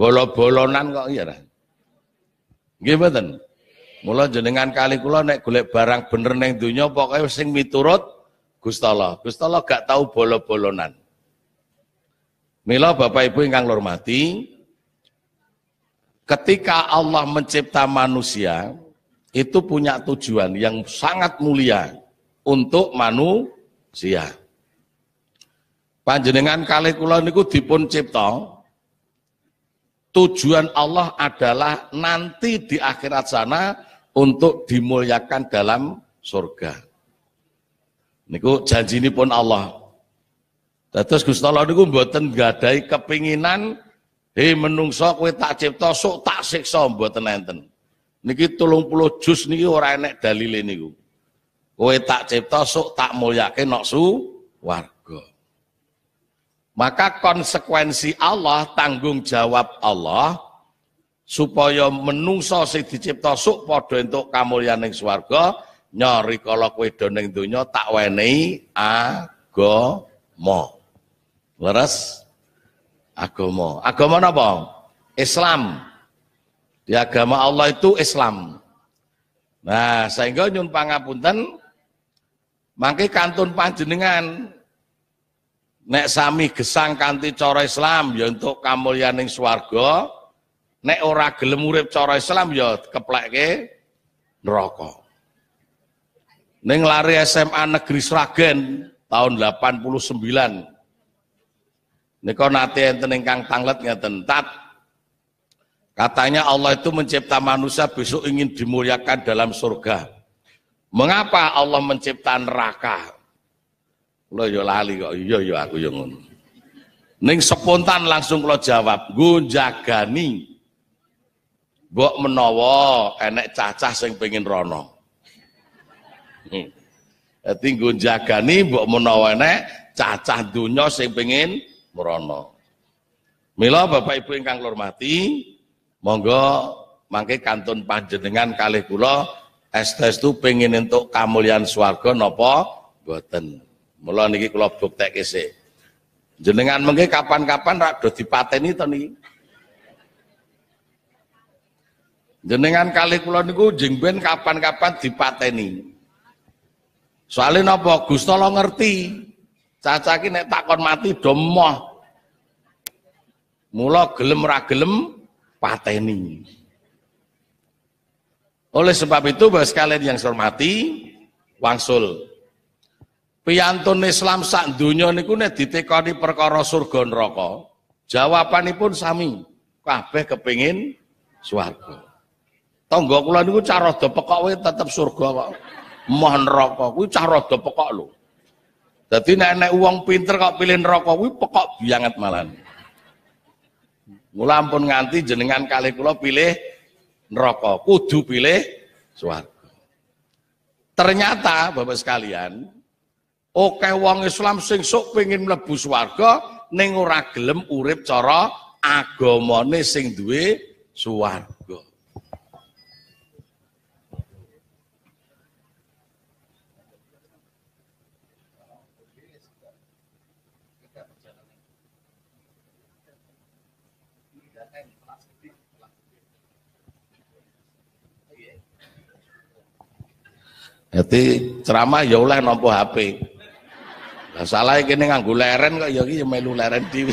Bolo-bolonan kok iya lah. Gimana? mulai jenengan kali kula nek golek barang bener neng dunia pokoknya sing miturut Gusti Allah. gak tahu bolo-bolonan. Mila Bapak Ibu yang ingkang hormati, ketika Allah mencipta manusia itu punya tujuan yang sangat mulia untuk manusia. Panjenengan kali kula niku dipun cipta tujuan Allah adalah nanti di akhirat sana untuk dimuliakan dalam surga. Niku janji ini pun Allah. Terus Gusti Allah niku mboten gadai kepinginan hei menungso kowe tak cipta sok tak siksa mboten enten. Niki 30 juz niki ora enek dalile niku. Kowe tak cipta sok tak mulyake nok suwarga. Maka konsekuensi Allah, tanggung jawab Allah supaya menungso sing dicipta suk padha entuk kamulyaning swarga nyori kala kowe kue ning donya tak wenehi agama. Leres? Agama. Agama napa? Islam. Di agama Allah itu Islam. Nah, sehingga nyun pangapunten mangke kantun panjenengan Nek sami gesang Kanti cara Islam ya untuk kamulyaning swarga, nek ora gelem urip cara Islam ya keplekke neraka. Ning lari SMA Negeri Sragen tahun 89. Nika nate enten ingkang tanglet ngeten. Katanya Allah itu mencipta manusia besok ingin dimuliakan dalam surga. Mengapa Allah mencipta neraka? Kula ya lali kok. Iya ya aku ya ngono. Ning spontan langsung kula jawab, "Nggo jagani." Mbok menawa enek cacah sing pengin rono. Hmm. Dadi nggo jagani mbok menawa enek cacah dunya sing pengin merono. Mila Bapak Ibu ingkang kula hormati, monggo mangke kantun panjenengan kalih kula estes tu pengin entuk kamulyan swarga napa boten. Mula niki kula buktekke sik. Jenengan mengke kapan-kapan ra do dipateni to niki. Jenengan kali kula niku jengben kapan-kapan dipateni. Soalnya napa Gusti lo ngerti. Cacaki nek takon mati domoh moh. Mula gelem ra gelem pateni. Oleh sebab itu, bahwa kalian yang saya hormati, wangsul piantun Islam sak dunia niku nek ditekoni perkara surga neraka, jawabanipun sami. Kabeh kepengin swarga. Tangga kula niku cah rada pekok wae tetep surga kok. Moh neraka kuwi cah rada pekok lho. Dadi nek nek wong pinter kok pilih neraka kuwi pekok banget malan. Mula ampun nganti jenengan kali kula pilih neraka, kudu pilih swarga. Ternyata Bapak sekalian, Okeh wong Islam sing sok pengin mlebu swarga ning ora gelem urip cara agamane sing duwe swarga. Jadi ceramah ya oleh nopo HP. Nah, salah kene nganggo leren kok ya iki ya melu leren dhewe.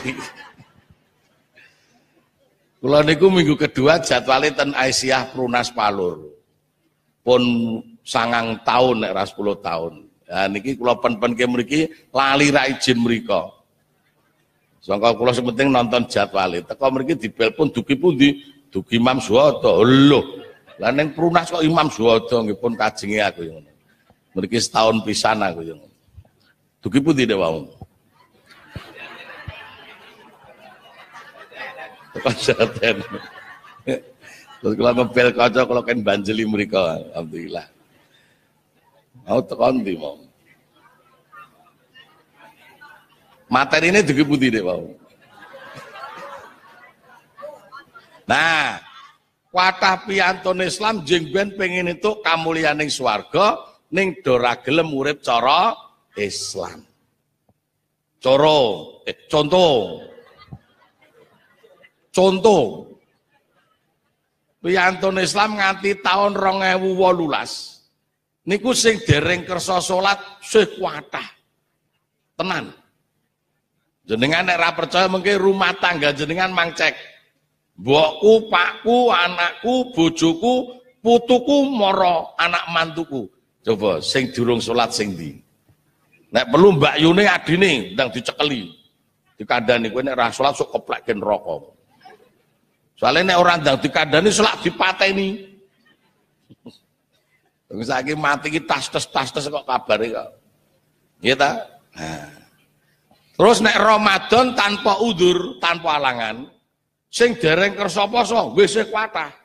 Kula niku minggu kedua jadwalnya ten Aisyah Prunas Palur. Pun sangang tahun nek ras 10 tahun. Nah niki kula pen-penke mriki lali ra izin mriko. Sangka kula sepenting nonton jadwale. Teko mriki dibel pun dugi pundi? Dugi Imam Suwoto. Lho. Lah ning Prunas kok Imam Suwoto nggih pun kajenge aku ngono. Mriki setahun pisan aku ngono. Tukipun tidak mau. Tukang Terus kalau ngepel kaca kalau kan banjeli mereka, alhamdulillah. Mau tekan di mau. Materi ini juga putih deh mau. Nah, kuatah piantun Islam jengben pengen itu kamulianing swarga ning dora gelem urip cara Islam. Coro, eh, contoh. Contoh. Piyantun Islam nganti tahun 2018. Niku sing dereng kerso solat sih Tenan. Jenengan nek percaya mungkin rumah tangga jenengan mangcek. buaku, pakku, anakku, bojoku, putuku, moro anak mantuku. Coba sing durung solat sing di. Nek perlu Mbak Yuni adine ndang dicekeli. Dikandani kowe nek ra salat sok keplekke rokok. Soalnya nek ora ndang dikandani selak dipateni. Wong saiki mati ki tas tes tas tes kok kabare kok. Iya ta? Nah. Terus nek Ramadan tanpa udur, tanpa alangan, sing dereng kersa poso wis kuatah.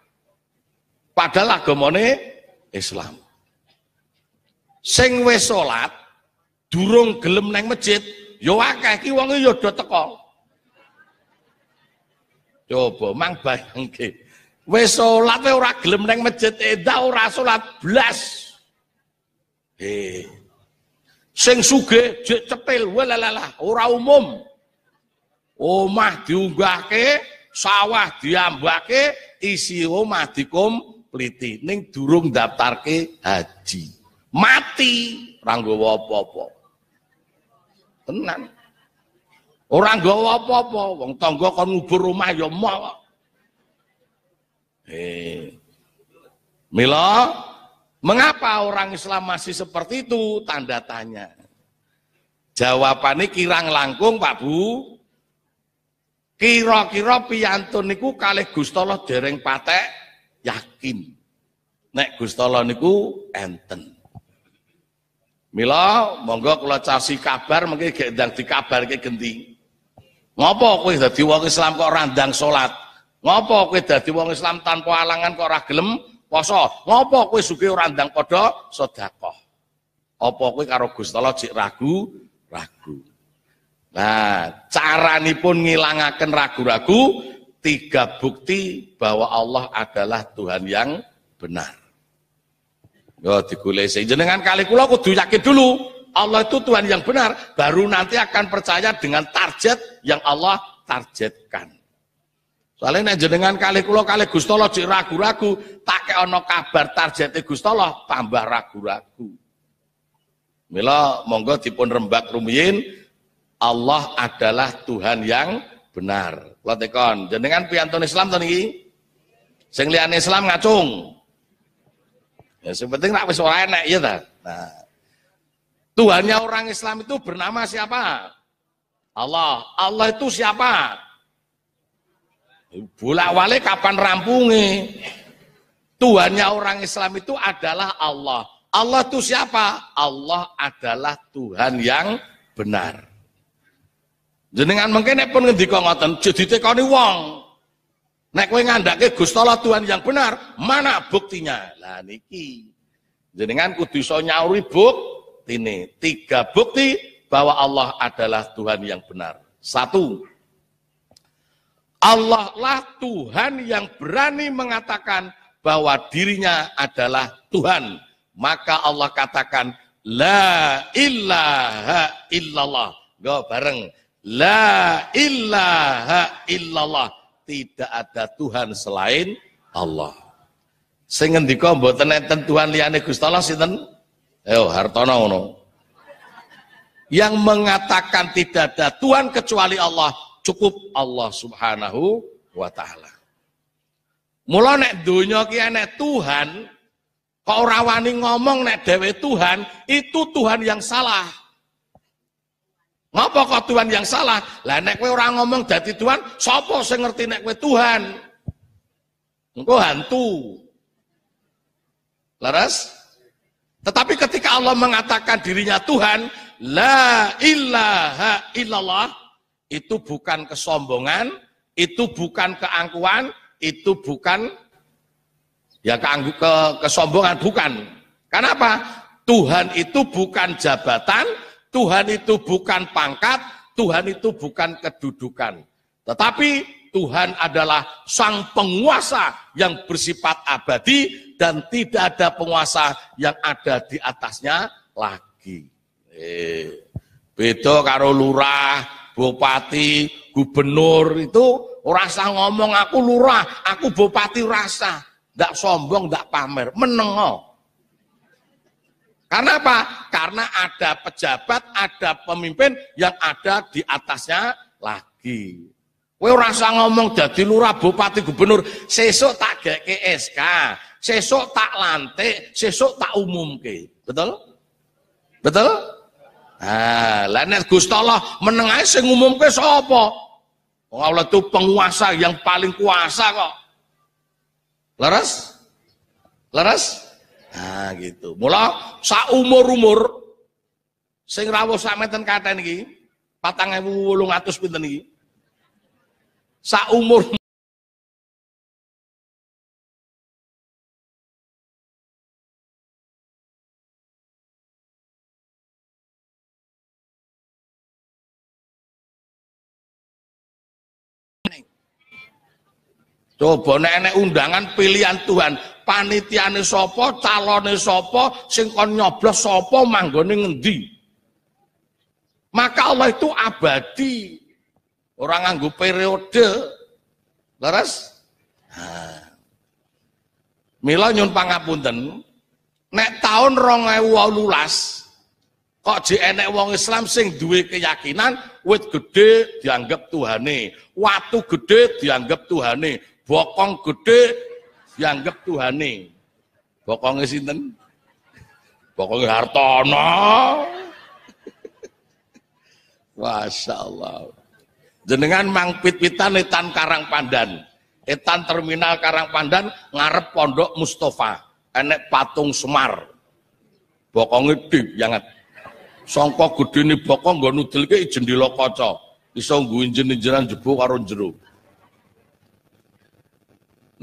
Padahal agamane Islam. Sing wis salat durung gelem neng masjid, yo ya akeh iki wong ya do teko. Coba mang bayangke. Wis salat ora gelem neng masjid, endah ora salat blas. Eh. Sing sugih jek cepil, walalah ora umum. Omah diunggahke, sawah diambake, isi omah dikompliti ning durung daftarke haji. Mati ranggo apa-apa tenan. Orang gawa apa-apa, wong tangga kon ngubur rumah ya mau. Eh. Milo, mengapa orang Islam masih seperti itu? Tanda tanya. Jawabannya kirang langkung, Pak Bu. Kira-kira piyantun niku kalih Gustolo dereng patek yakin. Nek Gustolo niku enten. Mila monggo kula casi kabar mengki gek ndang dikabarke genti. Ngopo kowe dadi wong Islam kok ora ndang salat? Ngopo kowe dadi wong Islam tanpa alangan kok ora gelem poso? Ngopo kowe sugih ora ndang padha sedekah? Apa kowe karo Gusti Allah cek ragu? Ragu. Nah, caranipun ngilangaken ragu-ragu tiga bukti bahwa Allah adalah Tuhan yang benar. Yo oh, digulesi. Jenengan kali kula kudu yakin dulu Allah itu Tuhan yang benar, baru nanti akan percaya dengan target yang Allah targetkan. Soalnya nek jenengan kali kula kali Gusti Allah ragu-ragu, tak kek ana kabar targete Gusti tambah ragu-ragu. Mila monggo dipun rembak rumiyin Allah adalah Tuhan yang benar. Kula tekon, jenengan piyantun Islam to niki? Sing Islam ngacung. Ya sepenting tak wis ora enak ya ta. Nah. Tuhannya orang Islam itu bernama siapa? Allah. Allah itu siapa? bulak wale kapan rampungi? Tuhannya orang Islam itu adalah Allah. Allah itu siapa? Allah adalah Tuhan yang benar. Jenengan mungkin pun ngendika ngoten, jedite wong. Nek kowe ngandake Gusti Allah Tuhan yang benar, mana buktinya? Lah niki. Jenengan kudu iso nyauri buktine. Tiga bukti bahwa Allah adalah Tuhan yang benar. Satu, Allah lah Tuhan yang berani mengatakan bahwa dirinya adalah Tuhan. Maka Allah katakan, La ilaha illallah. Gak bareng. La ilaha illallah tidak ada Tuhan selain Allah. Sing ngendika mboten enten Tuhan liyane Gusti Allah sinten? Yo eh, oh, Hartono ngono. Yang mengatakan tidak ada Tuhan kecuali Allah cukup Allah Subhanahu wa taala. Mula nek donya ki enek Tuhan, kau rawani ngomong nek dhewe Tuhan, itu Tuhan yang salah. Ngapa kok Tuhan yang salah? Lah nek kowe ora ngomong dadi Tuhan, sapa sing ngerti nek kowe Tuhan? Engko hantu. Laras? Tetapi ketika Allah mengatakan dirinya Tuhan, la ilaha illallah, itu bukan kesombongan, itu bukan keangkuhan, itu bukan ya keanggu, ke, kesombongan bukan. Kenapa? Tuhan itu bukan jabatan, Tuhan itu bukan pangkat, Tuhan itu bukan kedudukan. Tetapi Tuhan adalah sang penguasa yang bersifat abadi dan tidak ada penguasa yang ada di atasnya lagi. Eh, beda karo lurah, bupati, gubernur itu rasa ngomong aku lurah, aku bupati rasa. Tidak sombong, tidak pamer, menengok. Karena apa? Karena ada pejabat, ada pemimpin yang ada di atasnya lagi. Kowe rasa ngomong jadi lurah, bupati, gubernur, sesuk tak geke SK, sesuk tak lantik, sesuk tak umumke. Betul? Betul? Ah, lah nek Gusti Allah menengae sing umumke sapa? Wong Allah itu penguasa yang paling kuasa kok. Laras? Laras? Nah gitu. Mula sa umur sing rawuh sak meten katen iki 4800 pinten sa umur Coba nenek undangan pilihan Tuhan, panitiane sopo, calon ini sing kon nyoblos sopo, manggone ngendi. Maka Allah itu abadi. Orang anggu periode. Leres? milonyun nah. Mila nyun pangapunten, nek taun 2018 kok di enek wong Islam sing duwe keyakinan wit gede dianggap Tuhane, watu gede dianggap Tuhane, bokong gede dianggap nih. Bokonge sinten? bokong Hartono. Masya Allah. Jenengan mang pit-pitan etan Karang Pandan. Etan terminal Karang Pandan ngarep pondok Mustafa. Enek patung Semar. Bokonge dip Songkok gede ini bokong nggo nudelke jendela kocok. Isong nggo injen-injenan jebo karo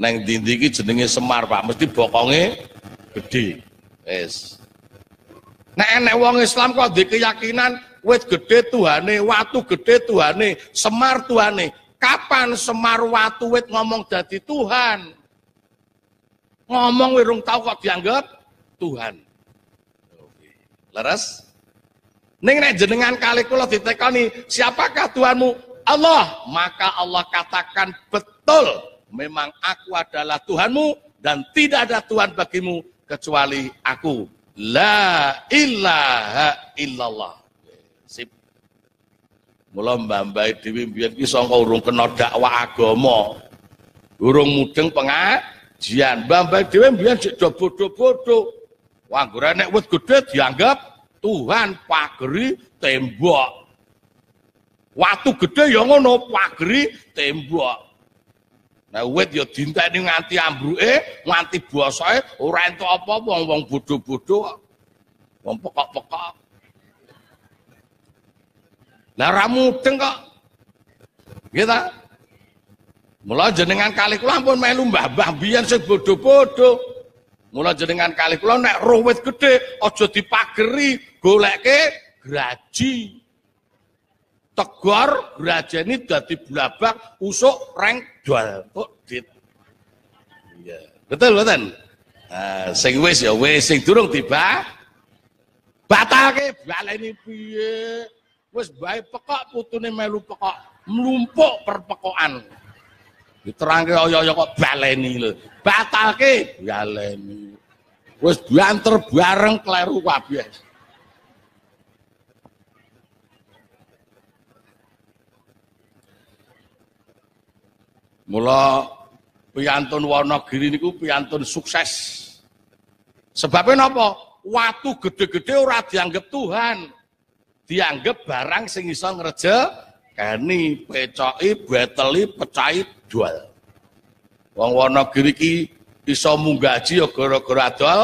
neng dindi iki jenenge Semar Pak mesti bokonge gede es. nek neng wong Islam kok di keyakinan wit gede Tuhane watu gede Tuhane Semar Tuhane kapan Semar watu wit ngomong jadi Tuhan ngomong wirung tau kok dianggap Tuhan leres Neng nek jenengan kali kula ditekoni, siapakah Tuhanmu? Allah. Maka Allah katakan betul Memang aku adalah Tuhanmu dan tidak ada Tuhan bagimu kecuali aku. La ilaha illallah. Sip. Mula mbambai dhewe mbiyen ki sangka urung kena dakwah agama. Urung mudeng pengajian. Mbambai dhewe mbiyen sik do bodho nek wit gede dianggap Tuhan pageri tembok. Waktu gede yang ngono pageri tembok. Nah wit ya dinteni nganti ambruke, nganti basae ora entuk apa-apa wong-wong bodho-bodho wong pekok-pekok. Lah ora mudeng kok. Nggih ta? Mula jenengan kali kula ampun melu mbah-mbah biyen sing bodho-bodho. Mula jenengan kali kula nek roh wit gedhe aja dipageri, goleke graji. Tegor grajeni dadi blabak, usuk reng jual kok oh, dit. Ya. Betul betul Nah, sing wis ya wis, sing durung tiba batalke baleni piye. Wis bae pekok putune melu pekok, mlumpuk perpekokan. Diterangke ayo kaya kok baleni lho. Batalke baleni. Wis banter bareng kleru kabeh. Mula piyantun Wonogiri niku piyantun sukses. Sebabnya napa? Watu gede-gede ora dianggap Tuhan. Dianggap barang sing iso Kani pecoki, beteli, pecahi, jual. Wong Wonogiri ki iso munggaji ya gara-gara adol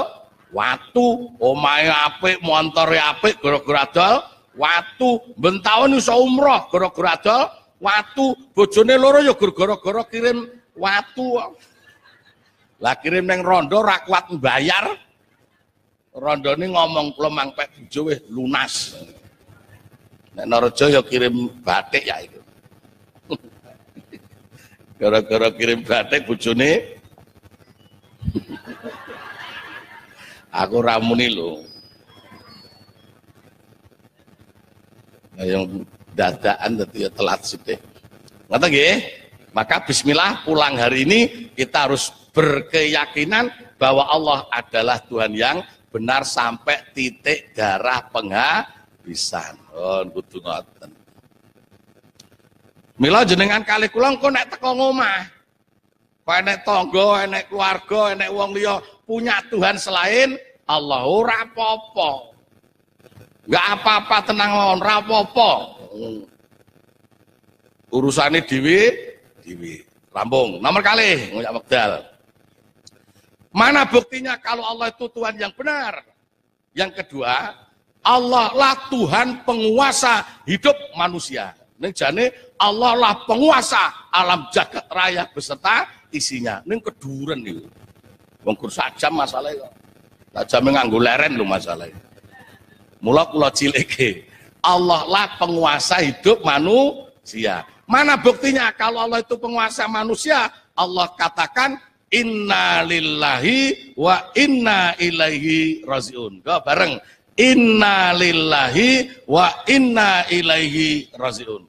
watu, omahe apik, montore apik gara-gara adol watu, ben taun iso umroh gara-gara adol watu bojone loro ya gara-gara kirim watu lah kirim neng rondo ra bayar, Rondo ini ngomong kula mangpek bojo lunas nek Naraja ya kirim batik ya itu gara-gara kirim batik bojone aku ramuni lho yang dadaan dan ya telat sedih. Ngerti nggih? Maka bismillah pulang hari ini kita harus berkeyakinan bahwa Allah adalah Tuhan yang benar sampai titik darah penghabisan. Oh, butuh ngoten. Mila jenengan kali kulang kok naik teko ngomah. Kok enek tangga, enek keluarga, enek uang liya punya Tuhan selain Allah ora apa-apa. Enggak apa-apa tenang mawon, ora apa urusan hmm. Urusane dhewe dhewe. Lampung. Nomor kali ngucap medal. Mana buktinya kalau Allah itu Tuhan yang benar? Yang kedua, Allah lah Tuhan penguasa hidup manusia. Ini jane Allah lah penguasa alam jagat raya beserta isinya. Ini keduren nih. Wongkur sajam masalahnya. Sajamnya menganggul leren lu masalahnya. Mula kulau cileke. Allah lah penguasa hidup manusia. Mana buktinya kalau Allah itu penguasa manusia? Allah katakan inna lillahi wa inna ilaihi raziun. Go bareng. Inna lillahi wa inna ilaihi raziun.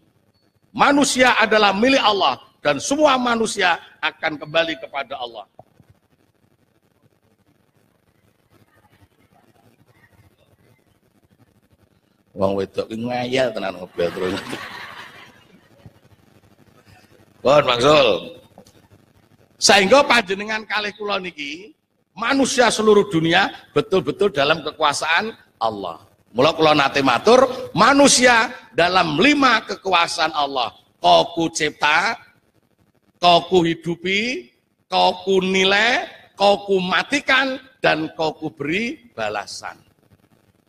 Manusia adalah milik Allah dan semua manusia akan kembali kepada Allah. Wong wedok ki ngayal tenan ngobrol terus. Bon Mangsul. Sehingga panjenengan kalih kula niki manusia seluruh dunia betul-betul dalam kekuasaan Allah. Mula kula nate matur, manusia dalam lima kekuasaan Allah. Koku cipta, koku hidupi, koku nilai, koku matikan, dan koku beri balasan.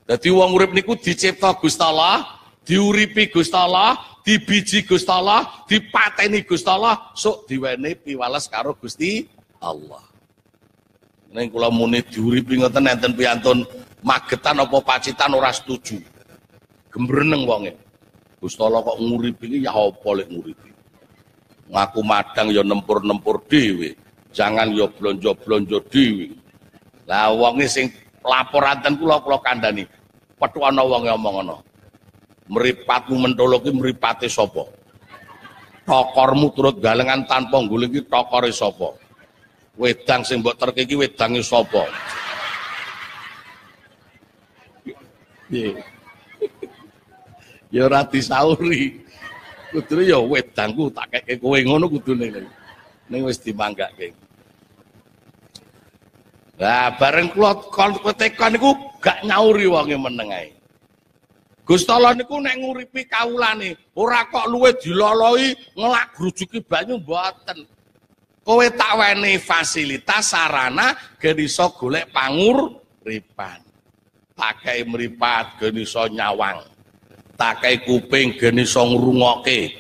Jadi uang urip niku dicipta Gustala, diuripi Gustala, di dibiji Gustala, di dipateni Gustala, sok diwene piwales karo Gusti Allah. Neng kula muni diuripi ngoten enten piantun magetan apa pacitan ora setuju. Gembreneng wonge. Gustala kok nguripi iki ya apa lek nguripi. Ngaku madang ya nempur-nempur dhewe. Jangan ya blonjo-blonjo dhewe. Lah wonge sing laporan kula kula kandhani Petu ana wong ngomong ngono. Mripatmu mentolo ki mripate sapa? Tokormu turut galengan tanpa guling ki tokore sapa? Wedang sing mbok terke ki wedange sapa? Ya ora disauri. Kudune ya wedangku tak keke kowe ngono kudune. Ning wis dimanggake. Lah bareng kula kontekon niku gak nyauri wonge meneng ae. Gusti Allah niku nek nguripi kawulane, ora kok luwe diloloi ngelak grujuki banyu mboten. Kowe tak wene fasilitas sarana gen iso golek pangur ripan. Takai meripat gen iso nyawang. Takai kuping gen iso ngrungoke.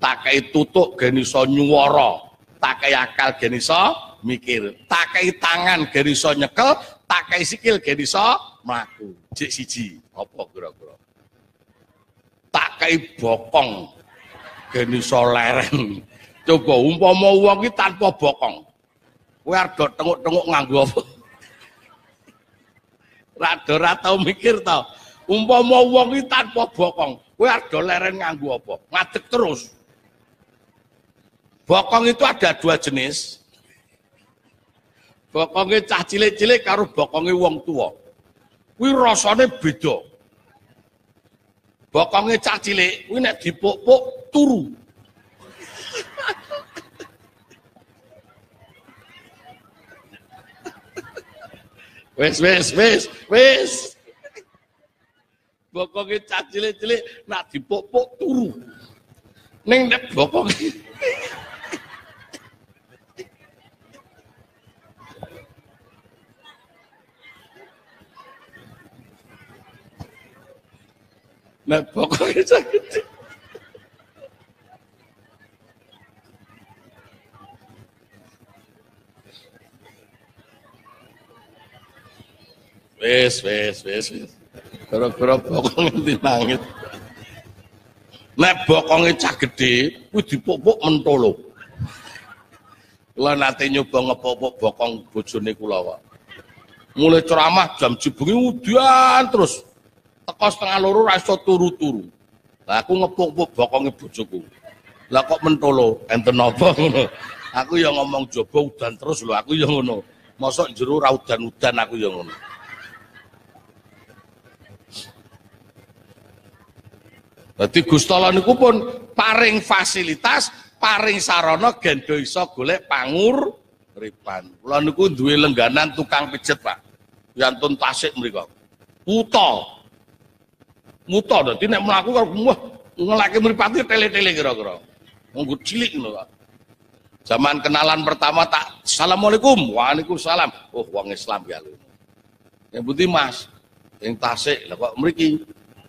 Takai tutuk gen iso nyuwara. Takai akal gen iso mikir. Takai tangan gari iso nyekel, takai sikil gari iso melaku. Jek siji, apa kira-kira? Takai bokong gari iso leren. Coba umpama uang ini tanpa bokong. Kowe ada tengok-tengok nganggo apa? Rada ora tau mikir tau. Umpama wong tanpa bokong, kowe lereng leren nganggo apa? Ngadek terus. Bokong itu ada dua jenis, bokonge cah cilik-cilik karo bokonge wong tua. Kuwi rasane beda. Bokonge cah cilik kuwi nek dipuk turu. Wes wes wes wes. Bokonge cah cilik-cilik nek dipuk-puk turu. Ning nek bokonge Nah, pokoknya sakit. Wes, wes, wes, wes. Kira-kira bokong nanti nangis. Nek bokongnya cah gedhe, kuwi dipupuk mentolo. Kula nanti nyoba ngepupuk bokong bojone kula, Mulai ceramah jam jebengi udan terus teko setengah loro ra turu-turu. Lah aku ngepuk-puk bokonge bojoku. Lah kok mentolo enten apa ngono. Aku yang ngomong jaba udan terus lho aku yang ngono. Mosok jero ra udan-udan aku yang ngono. Dadi Gustola niku pun paring fasilitas, paring sarana gendho iso golek pangur ripan. Kula niku duwe lengganan tukang pijet, Pak. Yantun Tasik mriku. Utol muto dadi nek mlaku karo wah ngelake mripate tele-tele kira-kira. Wong cilik ngono kok. Zaman kenalan pertama tak Assalamualaikum. Waalaikumsalam. Oh, wong Islam ya lu. Yang putih Mas, yang tasik lah kok mriki.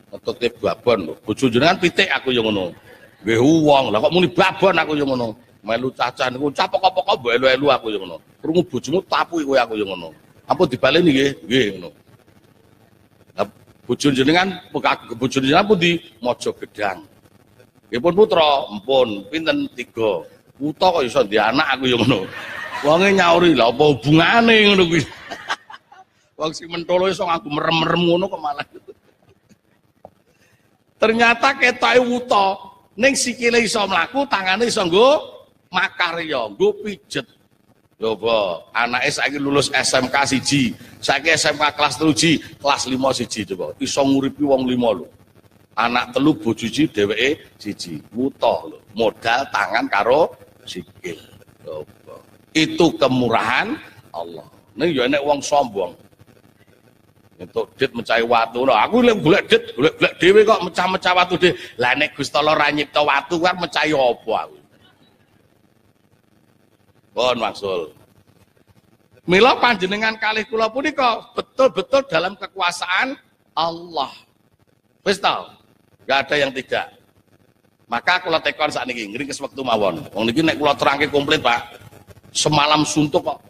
Metute babon lho. Bojo jenengan pitik aku yang ngono. Nggih wong lah kok muni babon aku yang ngono. Melu caca niku cap pokok-pokok mbelu-elu aku yang ngono. Krungu bojomu tapu kowe aku yang ngono. Apa dibaleni nggih? Nggih ngono bujur jenengan bujur jenengan di Mojo Gedang. ya pun putra, empun pinten tiga. Uta kok bisa di anak aku yang ngono. wangnya nyauri lah, apa yang ngono kuwi. Wong sing mentolo iso aku merem-merem ngono kok malah. Ternyata ketoke wuta neng sikile iso melaku tangannya iso nggo makarya, nggo pijet. Coba, es saya lulus SMK siji, saya SMA kelas teruji, kelas lima siji coba. Iso nguripi wong lima lu, Anak telu bojuji dwe siji. Wuto lho. Modal tangan karo sikil. Coba. Itu kemurahan Allah. Ini ya uang wong sombong. Entuk dit mencari watu. Nah, aku lihat golek dit, golek-golek dewe kok mecah-mecah watu deh. Lah nek Gusti ranyip ra watu kan mencari apa aku? bon, maksud. Mila panjenengan kalih kula punika betul-betul dalam kekuasaan Allah. Wis tau? Enggak ada yang tidak. Maka kula tekon saat ini, ngeri waktu mawon. Wong niki nek kula terangke komplit, Pak. Semalam suntuk kok.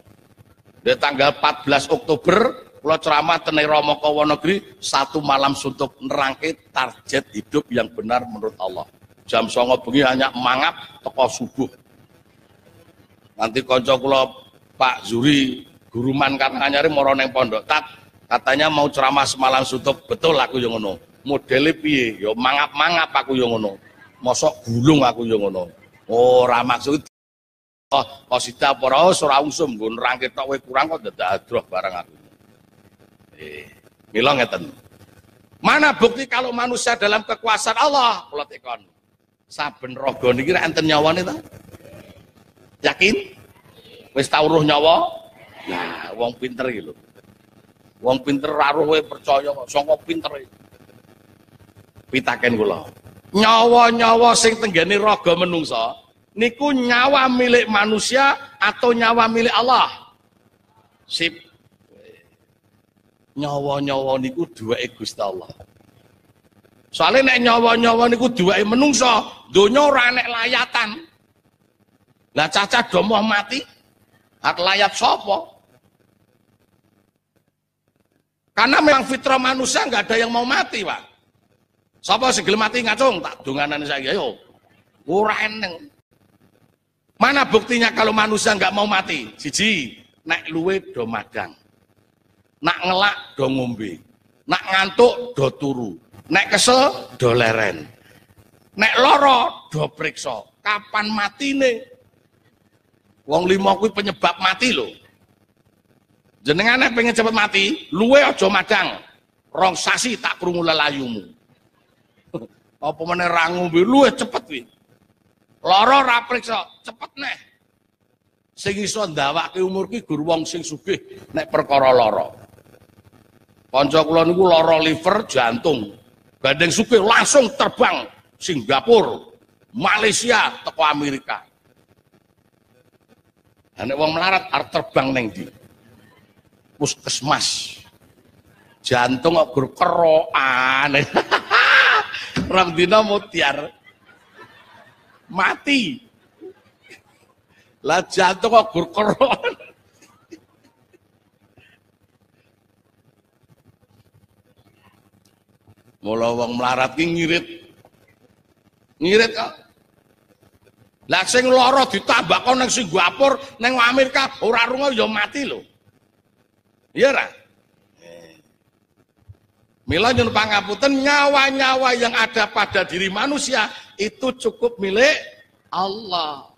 Di tanggal 14 Oktober kula ceramah tenai Rama Kawanegri satu malam suntuk nerangke target hidup yang benar menurut Allah. Jam 09.00 bengi hanya mangap teko subuh. Nanti kanca kula Pak Zuri guruman katanya moro neng pondok tat katanya mau ceramah semalam sutup betul aku yang ngono modele piye yo mangap-mangap aku yang ngono mosok gulung aku yang ngono ora maksud oh kosita oh, para oh, surah usum nggon rangke tok kurang kok dadak adroh barang aku eh mila ngeten mana bukti kalau manusia dalam kekuasaan Allah kula saben raga niki enten nyawane ta yakin Wis tau roh nyawa? Nah, wong pinter iki lho. Wong pinter ra roh percaya kok sangka pinter. Pitaken kula. Nyawa-nyawa sing tenggene raga menungsa niku nyawa milik manusia atau nyawa milik Allah? Sip. Nyawa-nyawa niku duweke Gusti Allah. Soale nek nyawa-nyawa niku duweke menungsa, donya ora layatan. Lah cacat domoh mati, At layak sopo. Karena memang fitrah manusia nggak ada yang mau mati, Pak. Sopo segel mati ngacung, tak dunganan saya, ya, yo. Ora eneng. Mana buktinya kalau manusia nggak mau mati? Siji, Naik luwe do magang, Nak ngelak do ngombe. Nak ngantuk do turu. Nek kesel do leren. Nek loro do periksa. Kapan mati nih? Wong lima kuwi penyebab mati lho. nek pengen cepet mati, luwe aja madang. Rong sasi tak krungu lelayumu. Apa meneh ra ngombe luwe cepet kuwi. Loro ra priksa, cepet neh. Sing iso ndawake umur ki gur wong sing sugih nek perkara loro. Kanca kula niku lara liver, jantung. Bandeng sugih langsung terbang Singapura, Malaysia teko Amerika. Anak wong melarat arep terbang neng di puskesmas. Jantung kok gur kerokan. Rong dina mutiar. Mati. Lah jantung kok gur kerokan. Mula wong melarat ki ngirit. Ngirit kok lah sing lara ditabakno si Singapura, ning Amerika ora rungo ya mati lho. Iya ra? Mila nyun pangapunten nyawa-nyawa yang ada pada diri manusia itu cukup milik Allah.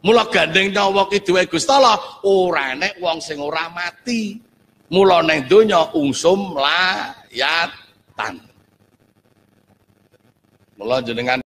Mula gandeng nyawa ki duwe Gusti Allah, ora enek wong sing ora mati. Mula neng donya ungsum layatan. Mula jenengan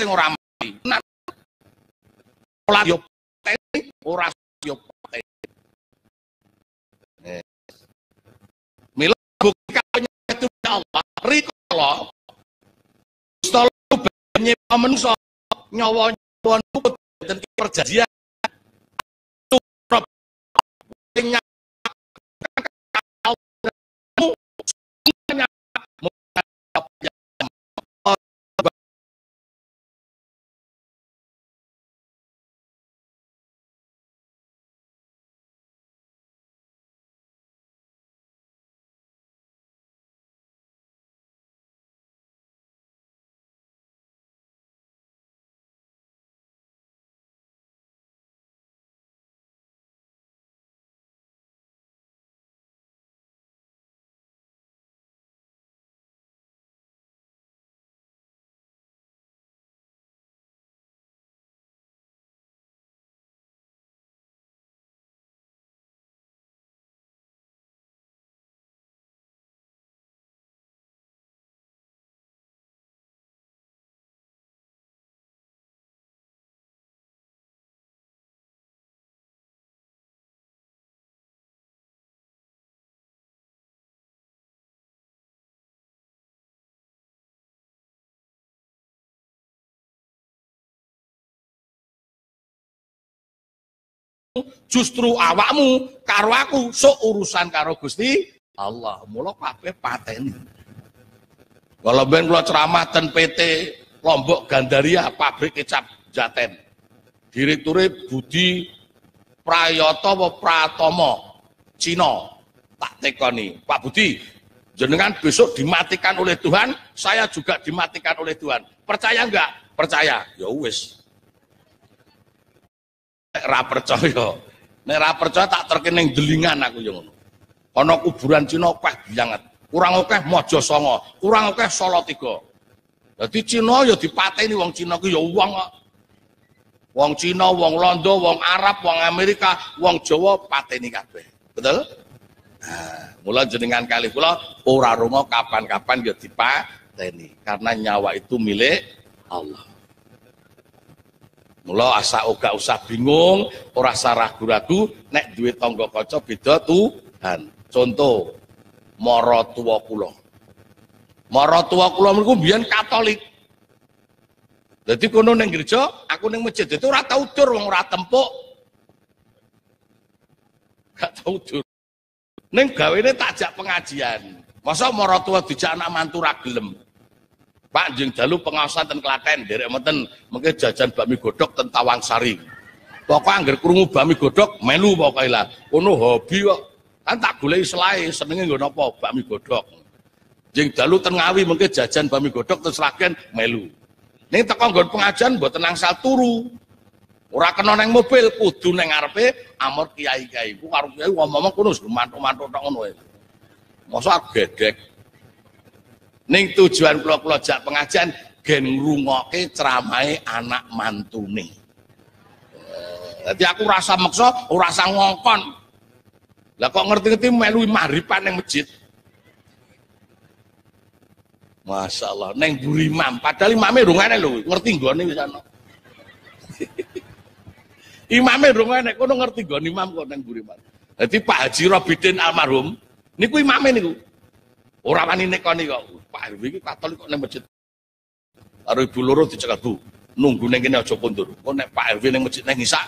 sing ora mati. Nek salat yo pateni, ora yo pateni. Mila bukti karunia Tuhan ya Allah rikala Gusti Allah banyu menungso nyawa-nyawa niku perjanjian justru awakmu karo aku sok urusan karo Gusti Allah mulo kabeh paten? kalau ben kula ceramah ten PT Lombok Gandaria pabrik kecap Jaten direkture Budi Prayoto apa Pratomo Cina tak tekoni Pak Budi jenengan besok dimatikan oleh Tuhan saya juga dimatikan oleh Tuhan percaya enggak percaya ya wis Nek ra percaya, nek ra percaya tak terkini ning delingan aku yo ngono. Ana kuburan Cina akeh banget. Kurang akeh mojo songo, kurang akeh solo tiga. Dadi Cina ya dipateni wong Cina ku ya wong kok. Wong Cina, wong Londo, wong Arab, wong Amerika, wong Jawa pateni kabeh. Betul? Nah, mula jenengan kali kula ora rungo kapan-kapan ya dipateni karena nyawa itu milik Allah. Mula asa uga usah bingung, ora usah ragu-ragu nek duwe tangga kaca beda Tuhan. Contoh mara tuwa kula. Mara tuwa kula mriku biyen Katolik. jadi kono neng gereja, aku neng masjid. itu rata utur dur wong ora tempuk. Gak tau dur. Ning gawene takjak pengajian. Masa mara tuwa dijak anak mantu ra Pak jeng dalu pengawasan dan Klaten derek meten mungkin jajan bakmi godok ten sari. Pokoknya anggar krungu bakmi godok melu pokoknya lah. Kono hobi kok. Kan tak goleki selai senenge nggo nopo bakmi godok. Jeng dalu tengawi mungkin jajan bakmi godok ten melu. Ning teko nggon pengajian tenang angsal turu. Ora kena neng mobil kudu neng ngarepe amur kiai-kiai ku karo kiai ngomong-ngomong kono mantu mantu tok ngono ae. Mosok gedek Ning tujuan kula-kula jak pengajian gen ngrungokke ceramahe anak mantune. Jadi aku rasa maksa, ora rasa ngongkon. Lah kok ngerti-ngerti melu maripan yang masjid. Masya Allah, neng buri imam. Padahal imamnya rungane lho, ngerti gue nih ana. imamnya rungane, kau ngerti nih imam kok neng buri imam. Jadi Pak Haji Robidin almarhum niku nih. niku. Orang wani nih kok. Pak rw ini Katolik kok nih masjid. Karo ibu loro dicekel Bu, nunggu neng gini aja kondur. Kok nih Pak rw ning masjid ning isak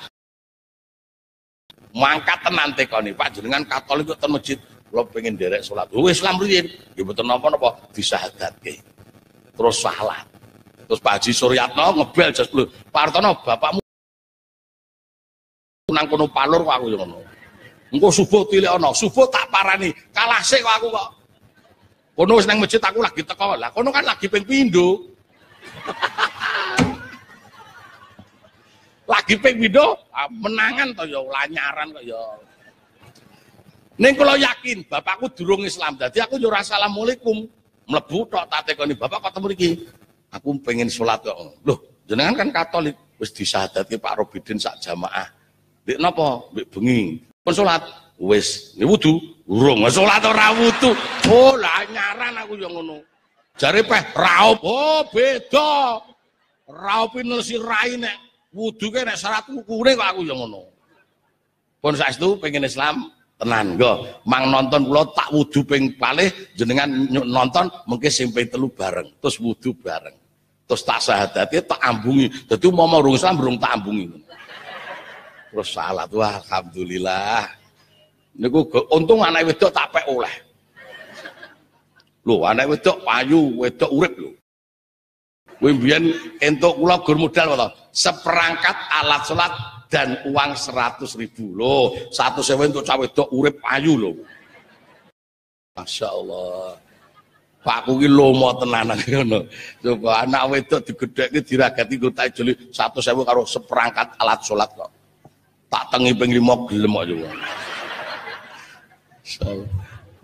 mangkat tenan nih Pak jenengan Katolik kok ten masjid lo pengen derek sholat. Oh, Islam riyen. Ya betul bisa hadat ke. Terus sholat. Terus Pak Haji Suryatno ngebel jas dulu. Pak Artono bapakmu nang kono palur kok aku yo ngono. Engko subuh tilik ana, subuh tak parani, kalah sik aku kok. Kono wis nang masjid aku lagi teko. Lah kono kan lagi ping pindo. lagi ping pindo ah, menangan to ya lanyaran kok ya. Ning kula yakin bapakku durung Islam. jadi aku yo ya ora assalamualaikum. Mlebu tok tate kau bapak ketemu iki. Aku pengen sholat kok. Loh, jenengan kan Katolik. Wis disahadatke Pak Robidin sak jamaah. Dik Nopo, Mbek bengi. pun sholat wis wudu rong, salat ora wudu oh lah nyaran aku ya ngono jare peh raop oh beda raopi si rai nek wuduke nek syarat ukure kok aku ya ngono pun itu pengen Islam tenan gak. mang nonton kula tak wudu ping palih jenengan nonton mengke sing ping telu bareng terus wudu bareng terus tak sahadate tak ambungi dadi mau urung Islam urung tak ambungi terus salat wah alhamdulillah Niku untung anak wedok tak pek oleh. Lho, anak wedok payu, wedok urip lho. Kuwi mbiyen entuk kula gur modal Seperangkat alat salat dan uang seratus ribu lo, satu sewa untuk cawe dok urip ayu lo. masya allah Pak lo lomo tenanan ngono. Coba anak wedok digedhekke diragati gue tak satu 100.000 karo seperangkat alat salat kok. Tak tengi ping 5 gelem kok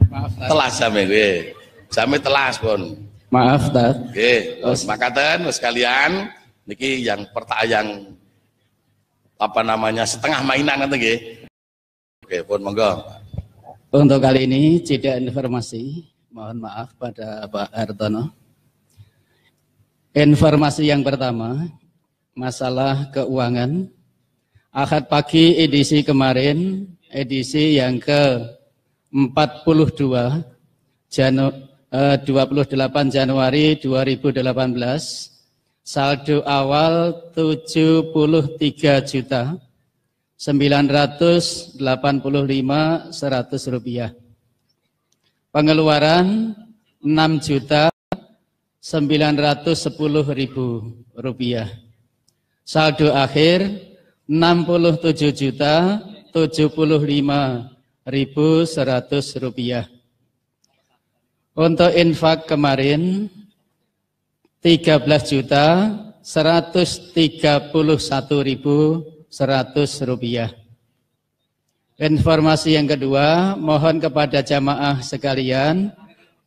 Maaf, telas sampe gue Sampe telas pun. Maaf, Tat. oke terus makatan wis kalian niki yang yang apa namanya setengah mainan nanti nggih. Oke, pun monggo. Untuk kali ini tidak informasi, mohon maaf pada Pak Hartono. Informasi yang pertama, masalah keuangan. Akad pagi edisi kemarin, edisi yang ke 42 Janu, eh, 28 Januari 2018 saldo awal 73 juta 985 100 rupiah pengeluaran 6 juta 910 ribu rupiah saldo akhir 67 juta 75 1.100 rupiah. Untuk infak kemarin 13 juta 131.100 rupiah. Informasi yang kedua, mohon kepada jamaah sekalian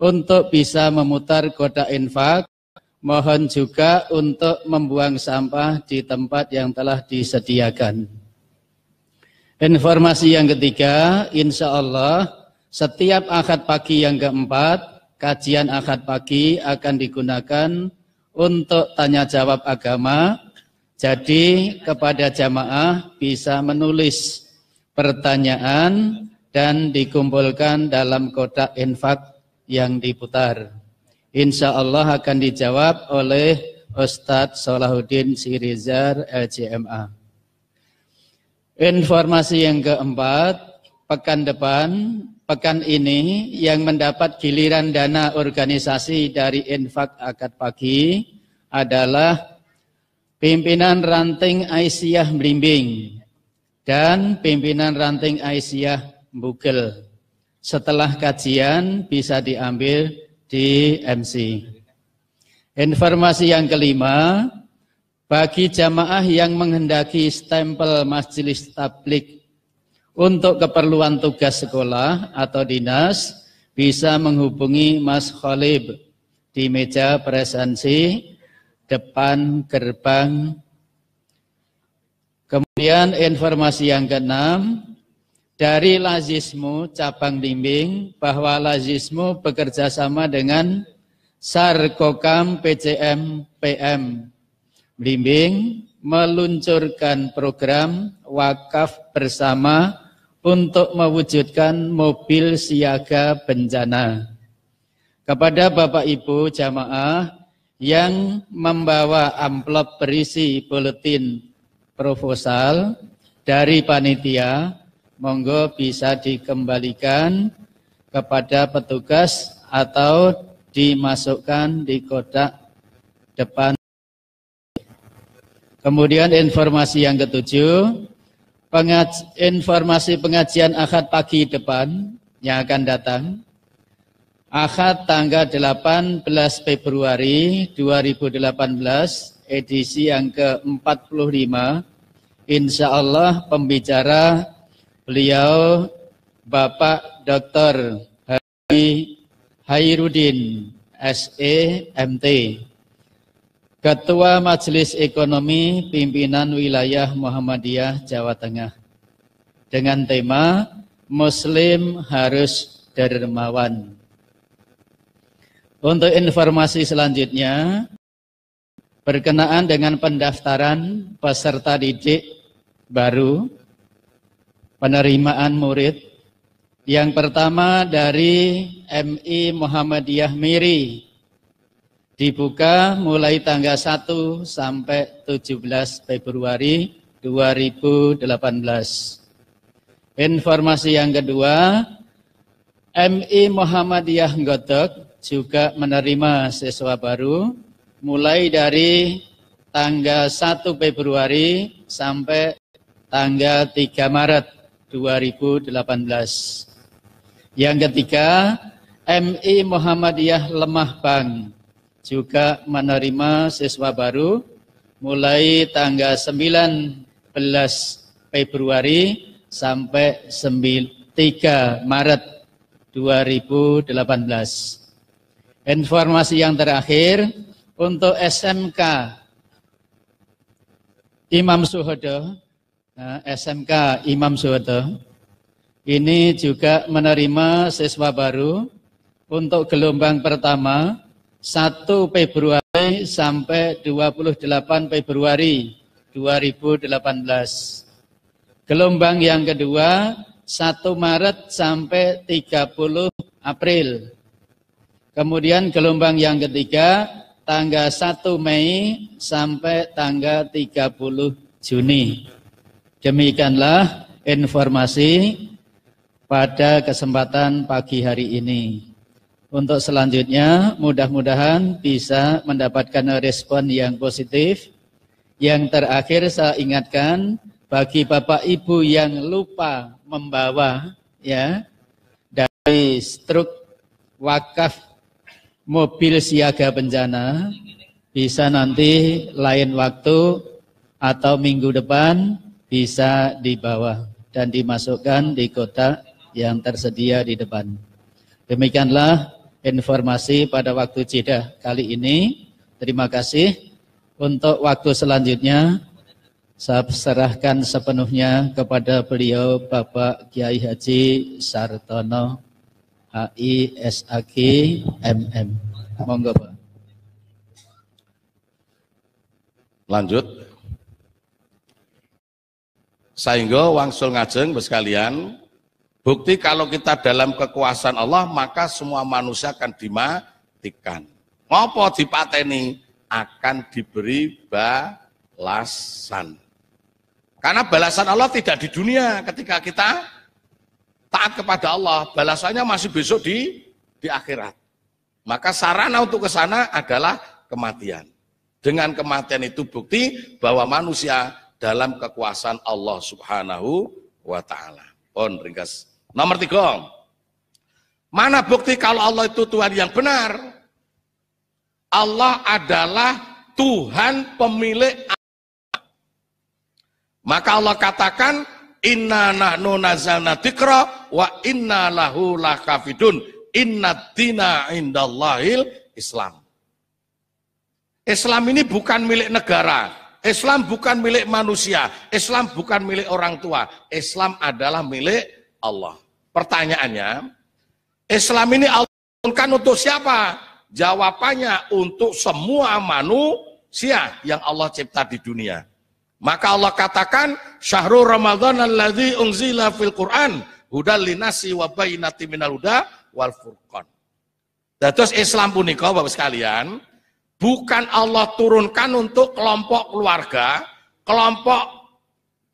untuk bisa memutar kotak infak, mohon juga untuk membuang sampah di tempat yang telah disediakan. Informasi yang ketiga, insya Allah setiap akad pagi yang keempat, kajian akad pagi akan digunakan untuk tanya jawab agama. Jadi kepada jamaah bisa menulis pertanyaan dan dikumpulkan dalam kotak infak yang diputar. Insya Allah akan dijawab oleh Ustadz Salahuddin Sirizar LCMA. Informasi yang keempat, pekan depan, pekan ini yang mendapat giliran dana organisasi dari infak akad pagi adalah pimpinan ranting Aisyah Blimbing dan pimpinan ranting Aisyah Bugel. Setelah kajian bisa diambil di MC. Informasi yang kelima, bagi jamaah yang menghendaki stempel majelis tablik untuk keperluan tugas sekolah atau dinas bisa menghubungi Mas Khalib di meja presensi depan gerbang. Kemudian informasi yang keenam dari Lazismu cabang Limbing bahwa Lazismu bekerja sama dengan Sarkokam PCM PM bimbing meluncurkan program wakaf bersama untuk mewujudkan mobil siaga bencana. Kepada Bapak Ibu jamaah yang membawa amplop berisi buletin proposal dari panitia, monggo bisa dikembalikan kepada petugas atau dimasukkan di kotak depan Kemudian informasi yang ketujuh, informasi pengajian akad pagi depan yang akan datang. Akad tanggal 18 Februari 2018, edisi yang ke-45. Insya Allah pembicara beliau Bapak Dr. Hairudin, SE, MT. Ketua Majelis Ekonomi Pimpinan Wilayah Muhammadiyah Jawa Tengah dengan tema Muslim harus dermawan. Untuk informasi selanjutnya berkenaan dengan pendaftaran peserta didik baru penerimaan murid yang pertama dari MI Muhammadiyah Miri dibuka mulai tanggal 1 sampai 17 Februari 2018. Informasi yang kedua, MI Muhammadiyah Ngotok juga menerima siswa baru mulai dari tanggal 1 Februari sampai tanggal 3 Maret 2018. Yang ketiga, MI Muhammadiyah Lemah Bank juga menerima siswa baru mulai tanggal 19 Februari sampai 3 Maret 2018. Informasi yang terakhir untuk SMK Imam Suhodo, nah, SMK Imam Suhodo, ini juga menerima siswa baru untuk gelombang pertama 1 Februari sampai 28 Februari 2018. Gelombang yang kedua 1 Maret sampai 30 April. Kemudian gelombang yang ketiga tanggal 1 Mei sampai tanggal 30 Juni. Demikianlah informasi pada kesempatan pagi hari ini. Untuk selanjutnya mudah-mudahan bisa mendapatkan respon yang positif. Yang terakhir saya ingatkan bagi Bapak Ibu yang lupa membawa ya dari struk wakaf mobil siaga bencana bisa nanti lain waktu atau minggu depan bisa dibawa dan dimasukkan di kotak yang tersedia di depan. Demikianlah informasi pada waktu jeda kali ini. Terima kasih. Untuk waktu selanjutnya, saya serahkan sepenuhnya kepada beliau Bapak Kiai Haji Sartono HI SAG MM. Monggo Pak. Lanjut. Saingo wangsul ngajeng sekalian Bukti kalau kita dalam kekuasaan Allah, maka semua manusia akan dimatikan. Ngopo dipateni akan diberi balasan. Karena balasan Allah tidak di dunia ketika kita taat kepada Allah, balasannya masih besok di di akhirat. Maka sarana untuk ke sana adalah kematian. Dengan kematian itu bukti bahwa manusia dalam kekuasaan Allah Subhanahu wa taala. On ringkas Nomor tiga, mana bukti kalau Allah itu Tuhan yang benar? Allah adalah Tuhan pemilik Maka Allah katakan, Inna nahnu nazalna dikra wa inna lahu lakafidun. Inna dina indallahil Islam. Islam ini bukan milik negara. Islam bukan milik manusia. Islam bukan milik orang tua. Islam adalah milik Allah. Pertanyaannya, Islam ini Allah turunkan untuk siapa? Jawabannya untuk semua manusia yang Allah cipta di dunia. Maka Allah katakan syahrul Ramadan alladzi unzila fil Qur'an hudal linasi wa bayyinati minal huda wal furqan. Dan terus Islam punika Bapak sekalian, bukan Allah turunkan untuk kelompok keluarga, kelompok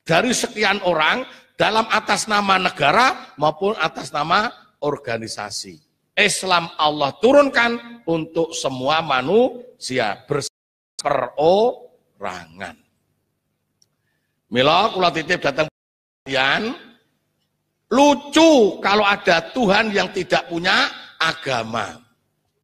dari sekian orang, dalam atas nama negara maupun atas nama organisasi. Islam Allah turunkan untuk semua manusia berperorangan. Milo, kula titip datang kalian lucu kalau ada Tuhan yang tidak punya agama.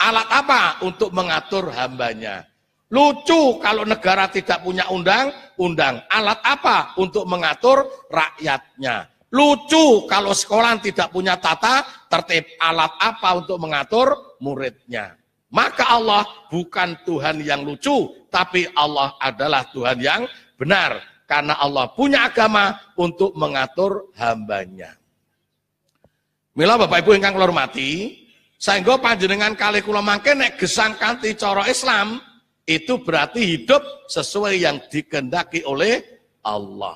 Alat apa untuk mengatur hambanya? Lucu kalau negara tidak punya undang-undang. Alat apa untuk mengatur rakyatnya? Lucu kalau sekolah tidak punya tata tertib. Alat apa untuk mengatur muridnya? Maka Allah bukan Tuhan yang lucu, tapi Allah adalah Tuhan yang benar. Karena Allah punya agama untuk mengatur hambanya. Mila Bapak Ibu kami hormati, saya panjenengan kali kula mangke nek gesang kanthi cara Islam, itu berarti hidup sesuai yang dikendaki oleh Allah.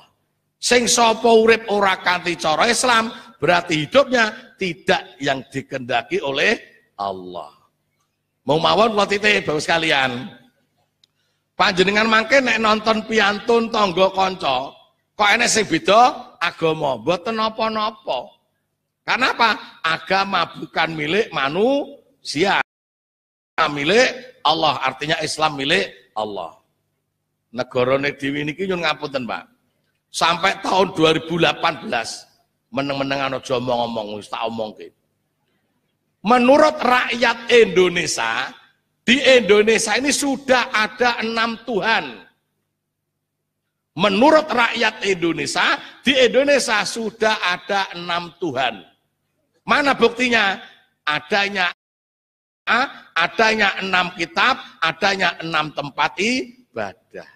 Sing sopo urip ora kanti cara Islam, berarti hidupnya tidak yang dikendaki oleh Allah. Mau mawon buat itu bagus sekalian. Panjenengan mangke nek nonton piantun tonggo konco. kok enek sing beda agama, mboten nopo-nopo. Kenapa? Agama bukan milik manusia milik Allah, artinya Islam milik Allah. Negara dewi ini nyun ngapunten, Pak. Sampai tahun 2018 meneng-menengan aja jomong omong wis tak ke. Menurut rakyat Indonesia, di Indonesia ini sudah ada enam Tuhan. Menurut rakyat Indonesia, di Indonesia sudah ada enam Tuhan. Mana buktinya? Adanya adanya enam kitab, adanya enam tempat ibadah.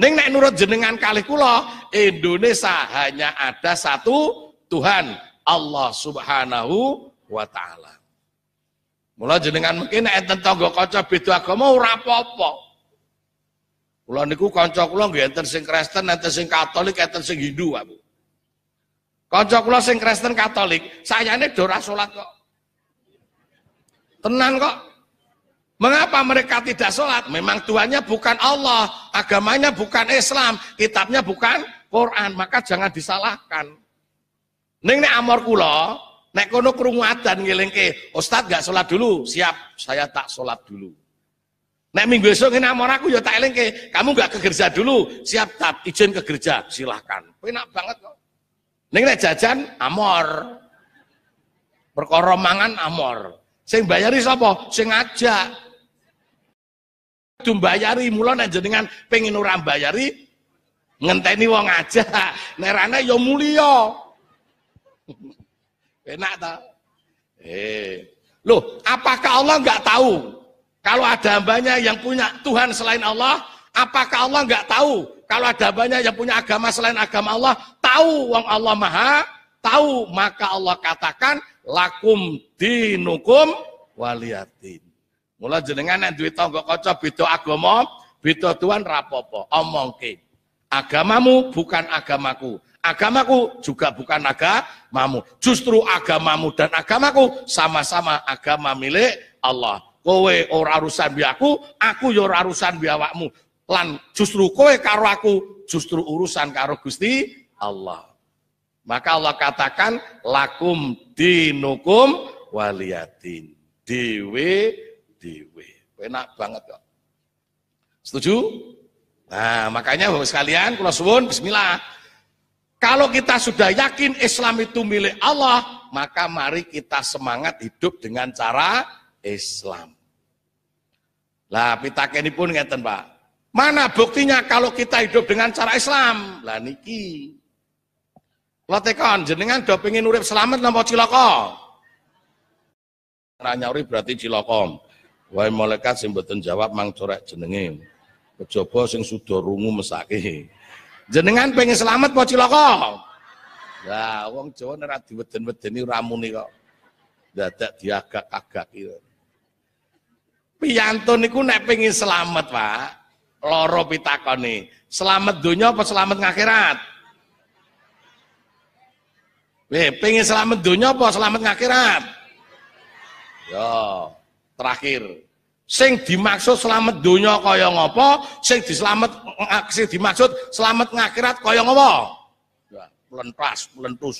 Neng nek nurut jenengan kali kula, Indonesia hanya ada satu Tuhan, Allah Subhanahu wa taala. Mula jenengan mungkin nek enten tangga kanca beda agama ora apa Kula niku kanca kula nggih enten sing Kristen, enten sing Katolik, enten sing Hindu, Bu. Kanca kula sing Kristen Katolik, sayane do ora salat kok. Tenang kok. Mengapa mereka tidak sholat? Memang Tuanya bukan Allah, agamanya bukan Islam, kitabnya bukan Quran. Maka jangan disalahkan. Neng nek amor kula, nek kono krungu adan ngelingke, Ustadz gak sholat dulu." Siap, saya tak sholat dulu. Nek minggu esok ini amor aku ya tak elingke, "Kamu gak ke dulu." Siap, tak izin ke silahkan. Enak banget kok. Neng nek jajan amor. berkoromangan mangan amor. Sing bayari sapa? Sing ngajak. Kudu bayari, mula nek jenengan pengin ora bayari ngenteni wong aja Nek rane ya mulya. Enak ta? Eh. Loh, apakah Allah nggak tahu kalau ada banyak yang punya Tuhan selain Allah? Apakah Allah nggak tahu kalau ada banyak yang punya agama selain agama Allah? Tahu, Wong Allah Maha tahu. Maka Allah katakan, lakum dinukum waliyatin. Mula jenengan nek duwe tangga kaca beda agama, beda tuan rapopo, omongke. Agamamu bukan agamaku. Agamaku juga bukan agamamu. Justru agamamu dan agamaku sama-sama agama milik Allah. Kowe ora urusan biaku, aku ya ora urusan biawakmu. Lan justru kowe karo aku, justru urusan karo Gusti Allah. Maka Allah katakan lakum dinukum waliyatin. Dewe, dewe. Enak banget kok. Setuju? Nah, makanya Bapak sekalian, kula suwun bismillah. Kalau kita sudah yakin Islam itu milik Allah, maka mari kita semangat hidup dengan cara Islam. Lah ini pun ngeten, Pak. Mana buktinya kalau kita hidup dengan cara Islam? Lah niki. Lah jenengan do pengin urip selamat napa cilaka? Ranya urip berarti cilokom. Wae malaikat sing mboten jawab mang corek jenenge. Kejaba sing sudah rungu mesake. Jenengan pengen selamat apa cilaka? Lah wong Jawa ora diweden-wedeni ramune kok. Dadak diagak-agak iki. Pianto niku nek pengin selamat, Pak, loro pitakoni. Selamat dunia apa selamat ngakhirat? Eh, pengen selamat dunia apa selamat akhirat? yo ya, terakhir. Sing dimaksud selamat dunia kaya ngopo? Sing diselamat sing dimaksud selamat akhirat kaya ngopo? Ya, melentas, melentus.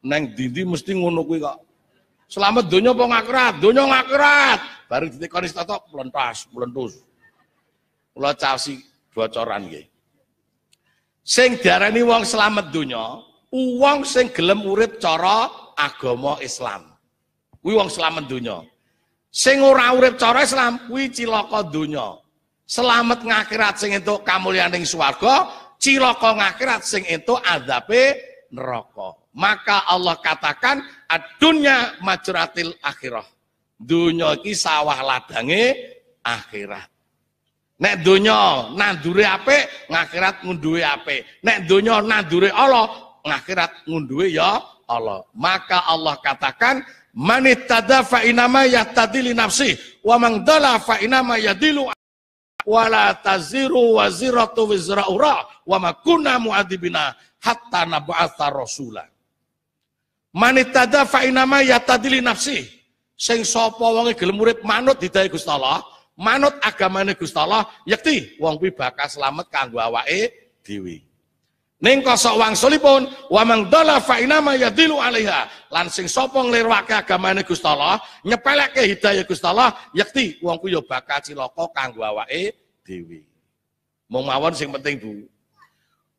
Neng dindi mesti ngono kuwi kok. Selamat dunia apa ngakirat? Dunia ngakirat. Baru ditekoni toto melentas, melentus. Kula cawsi bocoran nggih. Sing diarani wong selamat dunia, Uang sing gelem urip cara agama Islam. Kuwi wong selamat donya. Sing ora urip cara Islam kuwi cilaka donya. Selamat ngakhirat sing entuk kamulyan ing swarga, cilaka ngakhirat sing entuk azabe neraka. Maka Allah katakan adunya majratil akhirah. Dunya iki sawah ladange akhirat. Nek donya nandure ape ngakhirat ngunduwe ape. Nek donya nandure Allah, ngakhirat ngunduwe ya Allah. Maka Allah katakan manittada fa inama ya li nafsi wa mangdala fa inama yadilu wala taziru waziratu wizra ura wa makuna muadibina hatta nab'atha rasula. Manittada fa inama ya li nafsi. Sing sapa wonge gelem urip manut didae Gusti Allah, manut agamane Gusti Allah, yakti wong kuwi bakal slamet kanggo awake dhewe. Ning kosok wangsulipun wa mang dhala fa inama yadilu alaiha. Lansing sopong sapa agama ini Gusti nyepelek ke hidayah Gusti yakti wong ku ya bakal cilaka kanggo awake dhewe. mawon sing penting Bu.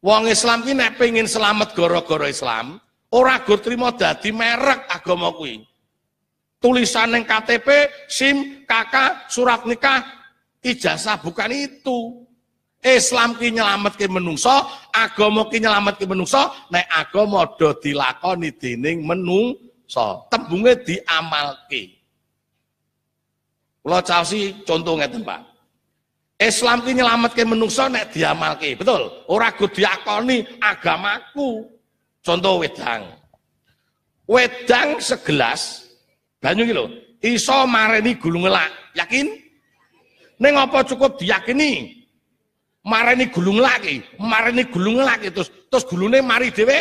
Wong Islam ini nek pengen selamat goro-goro Islam, ora go trimo dadi merek agama kuwi. Tulisan yang KTP, SIM, KK, surat nikah, ijazah bukan itu. Islam ki nyelametke menungso, agama ki nyelametke menungso, nek agama do dilakoni dening menungso. Tembunge diamalke. Kula caosi contoh ngeten, Pak. Islam ki nyelametke menungso nek diamalke, betul. Ora diakoni agamaku. Contoh wedang. Wedang segelas banyu ki lho, iso mareni gulung elak. Yakin? neng apa cukup diyakini? marani gulung lagi, marani gulung lagi terus terus gulune mari dhewe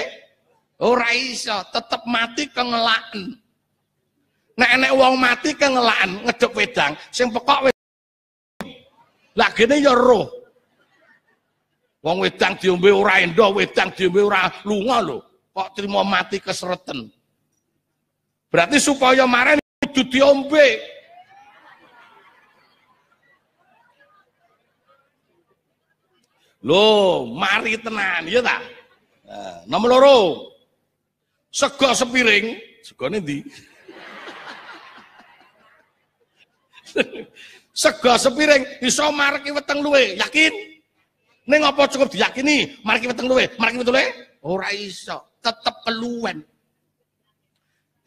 ora iso, tetep mati kengelaan. Nek enek wong mati kengelaan, ngedek wedang, sing pekok wedang. Lagene ya roh. Wong wedang diombe ora endo, wedang diombe ora lunga lho. Kok terima mati kesereten. Berarti supaya marani kudu diombe, Loh, mari tenan, ya tak nah, nomor loro. Sego sepiring, segone di Sego sepiring iso marki weteng luwe, yakin? Ning apa cukup diyakini marki weteng luwe, marki weteng luwe? Ora iso, tetep keluwen.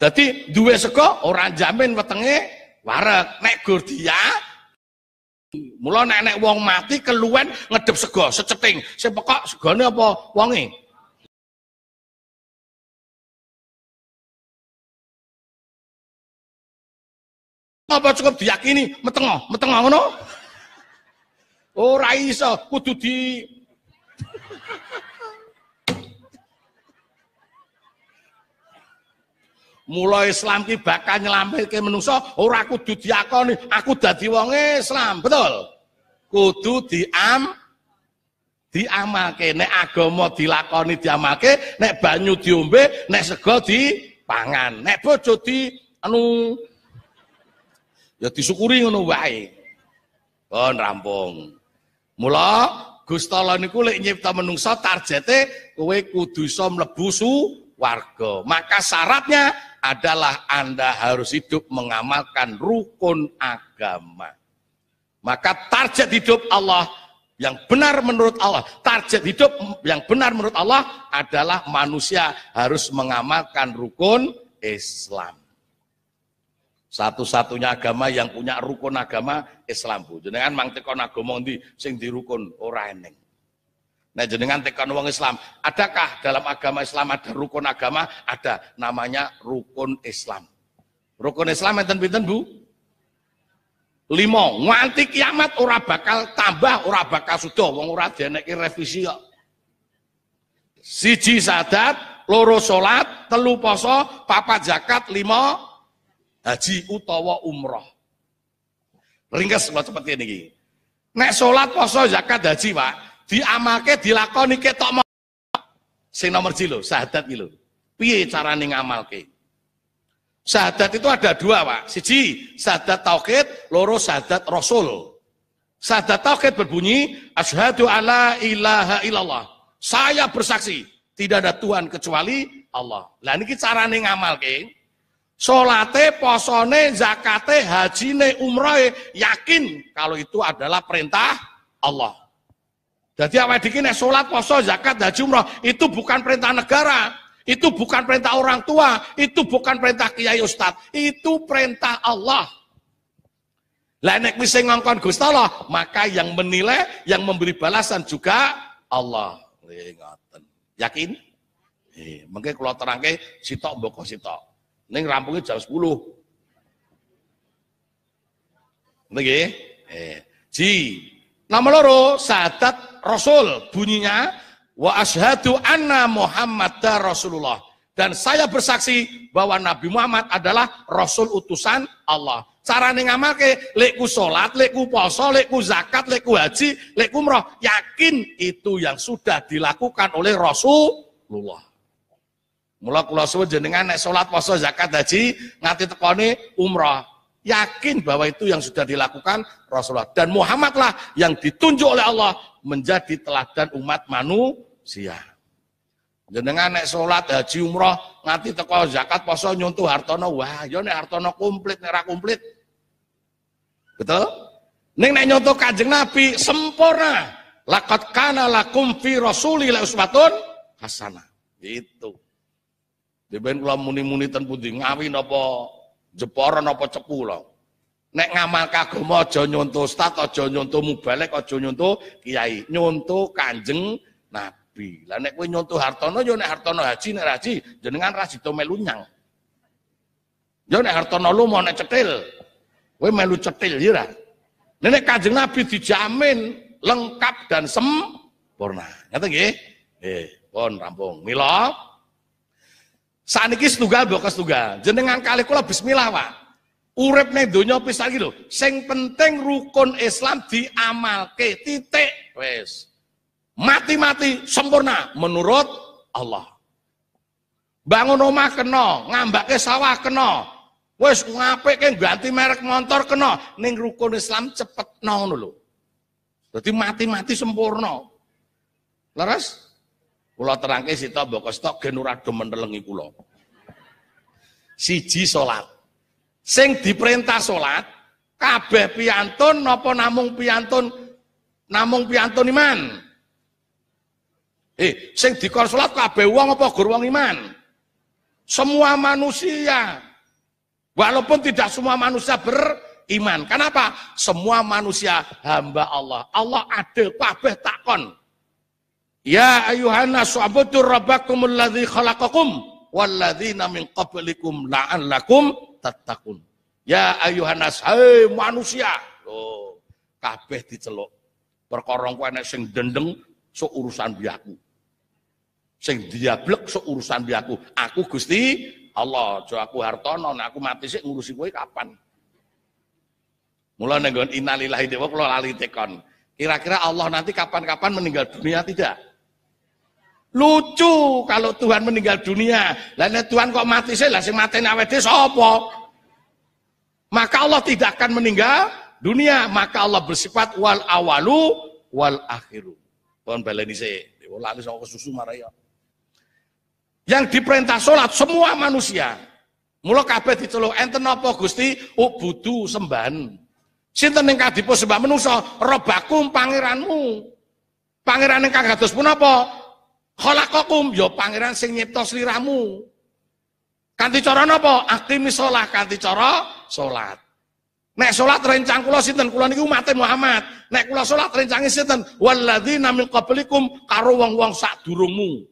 Dadi duwe sego ora jamin wetenge warek, nek gur Mula nek nek wong mati keluwen ngedep sego seceting, sing pekok segone apa wonge? Apa cukup diyakini metengo, metengo ngono? Ora iso kudu di Mula Islam ki bakal nyelametke menungso ora kudu diakoni, aku dadi wong Islam, betul? Kudu diam diamake nek agama dilakoni diamake nek banyu diombe, nek sego pangan nek bojo di anu ya disyukuri ngono wae. Pun bon, rampung. Mula Gustala niku lek nyipta menungsa targete kowe kudu iso mlebu warga. Maka syaratnya adalah Anda harus hidup mengamalkan rukun agama. Maka target hidup Allah yang benar menurut Allah, target hidup yang benar menurut Allah adalah manusia harus mengamalkan rukun Islam. Satu-satunya agama yang punya rukun agama Islam, Bu. Jenengan mangtekon agama ndi sing dirukun orang eneng. Nah jenengan tekan uang Islam. Adakah dalam agama Islam ada rukun agama? Ada. Namanya rukun Islam. Rukun Islam enten pinten bu? Limo. Nganti kiamat ora bakal tambah ora bakal sudah. Wong ora dianeki revisi kok. Siji sadat, loro salat, telu poso, papa jakat, limo haji utawa umroh. Ringkas kula cepet ini. Nek salat, poso, zakat, haji, Pak di diamake dilakoni ketok sing nomor jilo sahadat ilo piye cara ning amalke Sahadat itu ada dua, Pak. Siji, sahadat tauhid, loro sahadat rasul. Sahadat tauhid berbunyi, asyhadu alla ilaha illallah. Saya bersaksi, tidak ada Tuhan kecuali Allah. Lah cara carane ngamalke. Salate, posone, zakate, hajine, umrohe, yakin kalau itu adalah perintah Allah. Jadi awal dikini sholat salat, poso, zakat, dan jumroh itu bukan perintah negara, itu bukan perintah orang tua, itu bukan perintah kiai ustad, itu perintah Allah. Lah misi ngongkon Gusti Allah, maka yang menilai, yang memberi balasan juga Allah. Yakin? Eh, mengke kula terangke sitok mbok sitok. Ini rampungnya jam 10. Ini, Eh, ji. loro, sadat Rasul bunyinya wa ashadu anna Muhammad Rasulullah dan saya bersaksi bahwa Nabi Muhammad adalah Rasul utusan Allah. Cara ngamake, lekku sholat, lekku poso, lekku zakat, lekku haji, lekku umroh. Yakin itu yang sudah dilakukan oleh Rasulullah. Mula kula suwun jenengan nek sholat, poso zakat haji ngati tekone umroh yakin bahwa itu yang sudah dilakukan Rasulullah dan Muhammadlah yang ditunjuk oleh Allah menjadi teladan umat manusia. Jenengan nek sholat haji umroh nanti teko zakat poso nyuntuh hartono wah yo nek hartono komplit nek komplit. Betul? Ning nek nyontoh Kanjeng Nabi sempurna. Laqad kana lakum fi la usmatun hasanah. itu. Di kula muni-muni ten pundi ngawi napa Jepara apa cepu lho. Nek ngamal kagama aja nyonto ustaz, aja nyonto mubalek, aja nyonto kiai, nyonto Kanjeng Nabi. Lah nek kowe nyonto Hartono yo nek Hartono haji nek haji jenengan ra sida melu nyang. Yo nek Hartono lu mau nek cetil, kowe melu cetil ya ra. Nek Kanjeng Nabi dijamin lengkap dan sempurna. Ngerti nggih? Eh, pon rampung. Mila ini tugas, bokas tugas. Jenengan kali kula bismillah, Pak. Urip nih dunia wis Seng penteng penting rukun Islam diamalke titik wes Mati-mati sempurna menurut Allah. Bangun rumah kena, ke sawah kena. wes ke ganti merek motor kena ning rukun Islam cepet nong dulu. Jadi mati-mati sempurna. Laras? Kula terangke sita mbok stok gen ora do menelengi kula. Siji salat. Sing diperintah salat kabeh piantun napa namung piantun namung piantun iman. Eh, sing dikon salat kabeh wong apa gur wong iman? Semua manusia. Walaupun tidak semua manusia beriman. Kenapa? Semua manusia hamba Allah. Allah adil kabeh takon. Ya ayuhan ayuhana su'abudur rabbakum alladhi khalaqakum walladhina min qablikum la'allakum tattaqun. Ya ayuhan hai manusia. Oh, kabeh diceluk. Perkara ku sing dendeng sok urusan biaku. Sing diablek sok urusan biaku. Aku Gusti Allah, jo aku hartono nek aku mati sik ngurusi kowe kapan? Mula nenggon innalillahi wa inna ilaihi Kira-kira Allah nanti kapan-kapan meninggal dunia tidak? Lucu kalau Tuhan meninggal dunia. Lainnya Tuhan kok mati sih? Lah sing mateni awake sapa? Maka Allah tidak akan meninggal dunia, maka Allah bersifat wal awalu wal akhiru. Tuhan baleni sik. Lali susu marai ya. Yang diperintah sholat semua manusia. Mula kabeh diceluk enten apa Gusti? Ubudu sembahan. Sinten ning kadipo sembah menungso? Robakum pangeranmu. Pangeran ingkang kang kados punapa? Kholakokum ya pangeran sing nyipta sliramu. Kanthi cara napa? Akimi shalah kanthi cara salat. Nek salat rencang kula sinten? Kula niku umat Muhammad. Nek kula salat rencange sinten? Walladzina min qablikum karo wong-wong sadurungmu.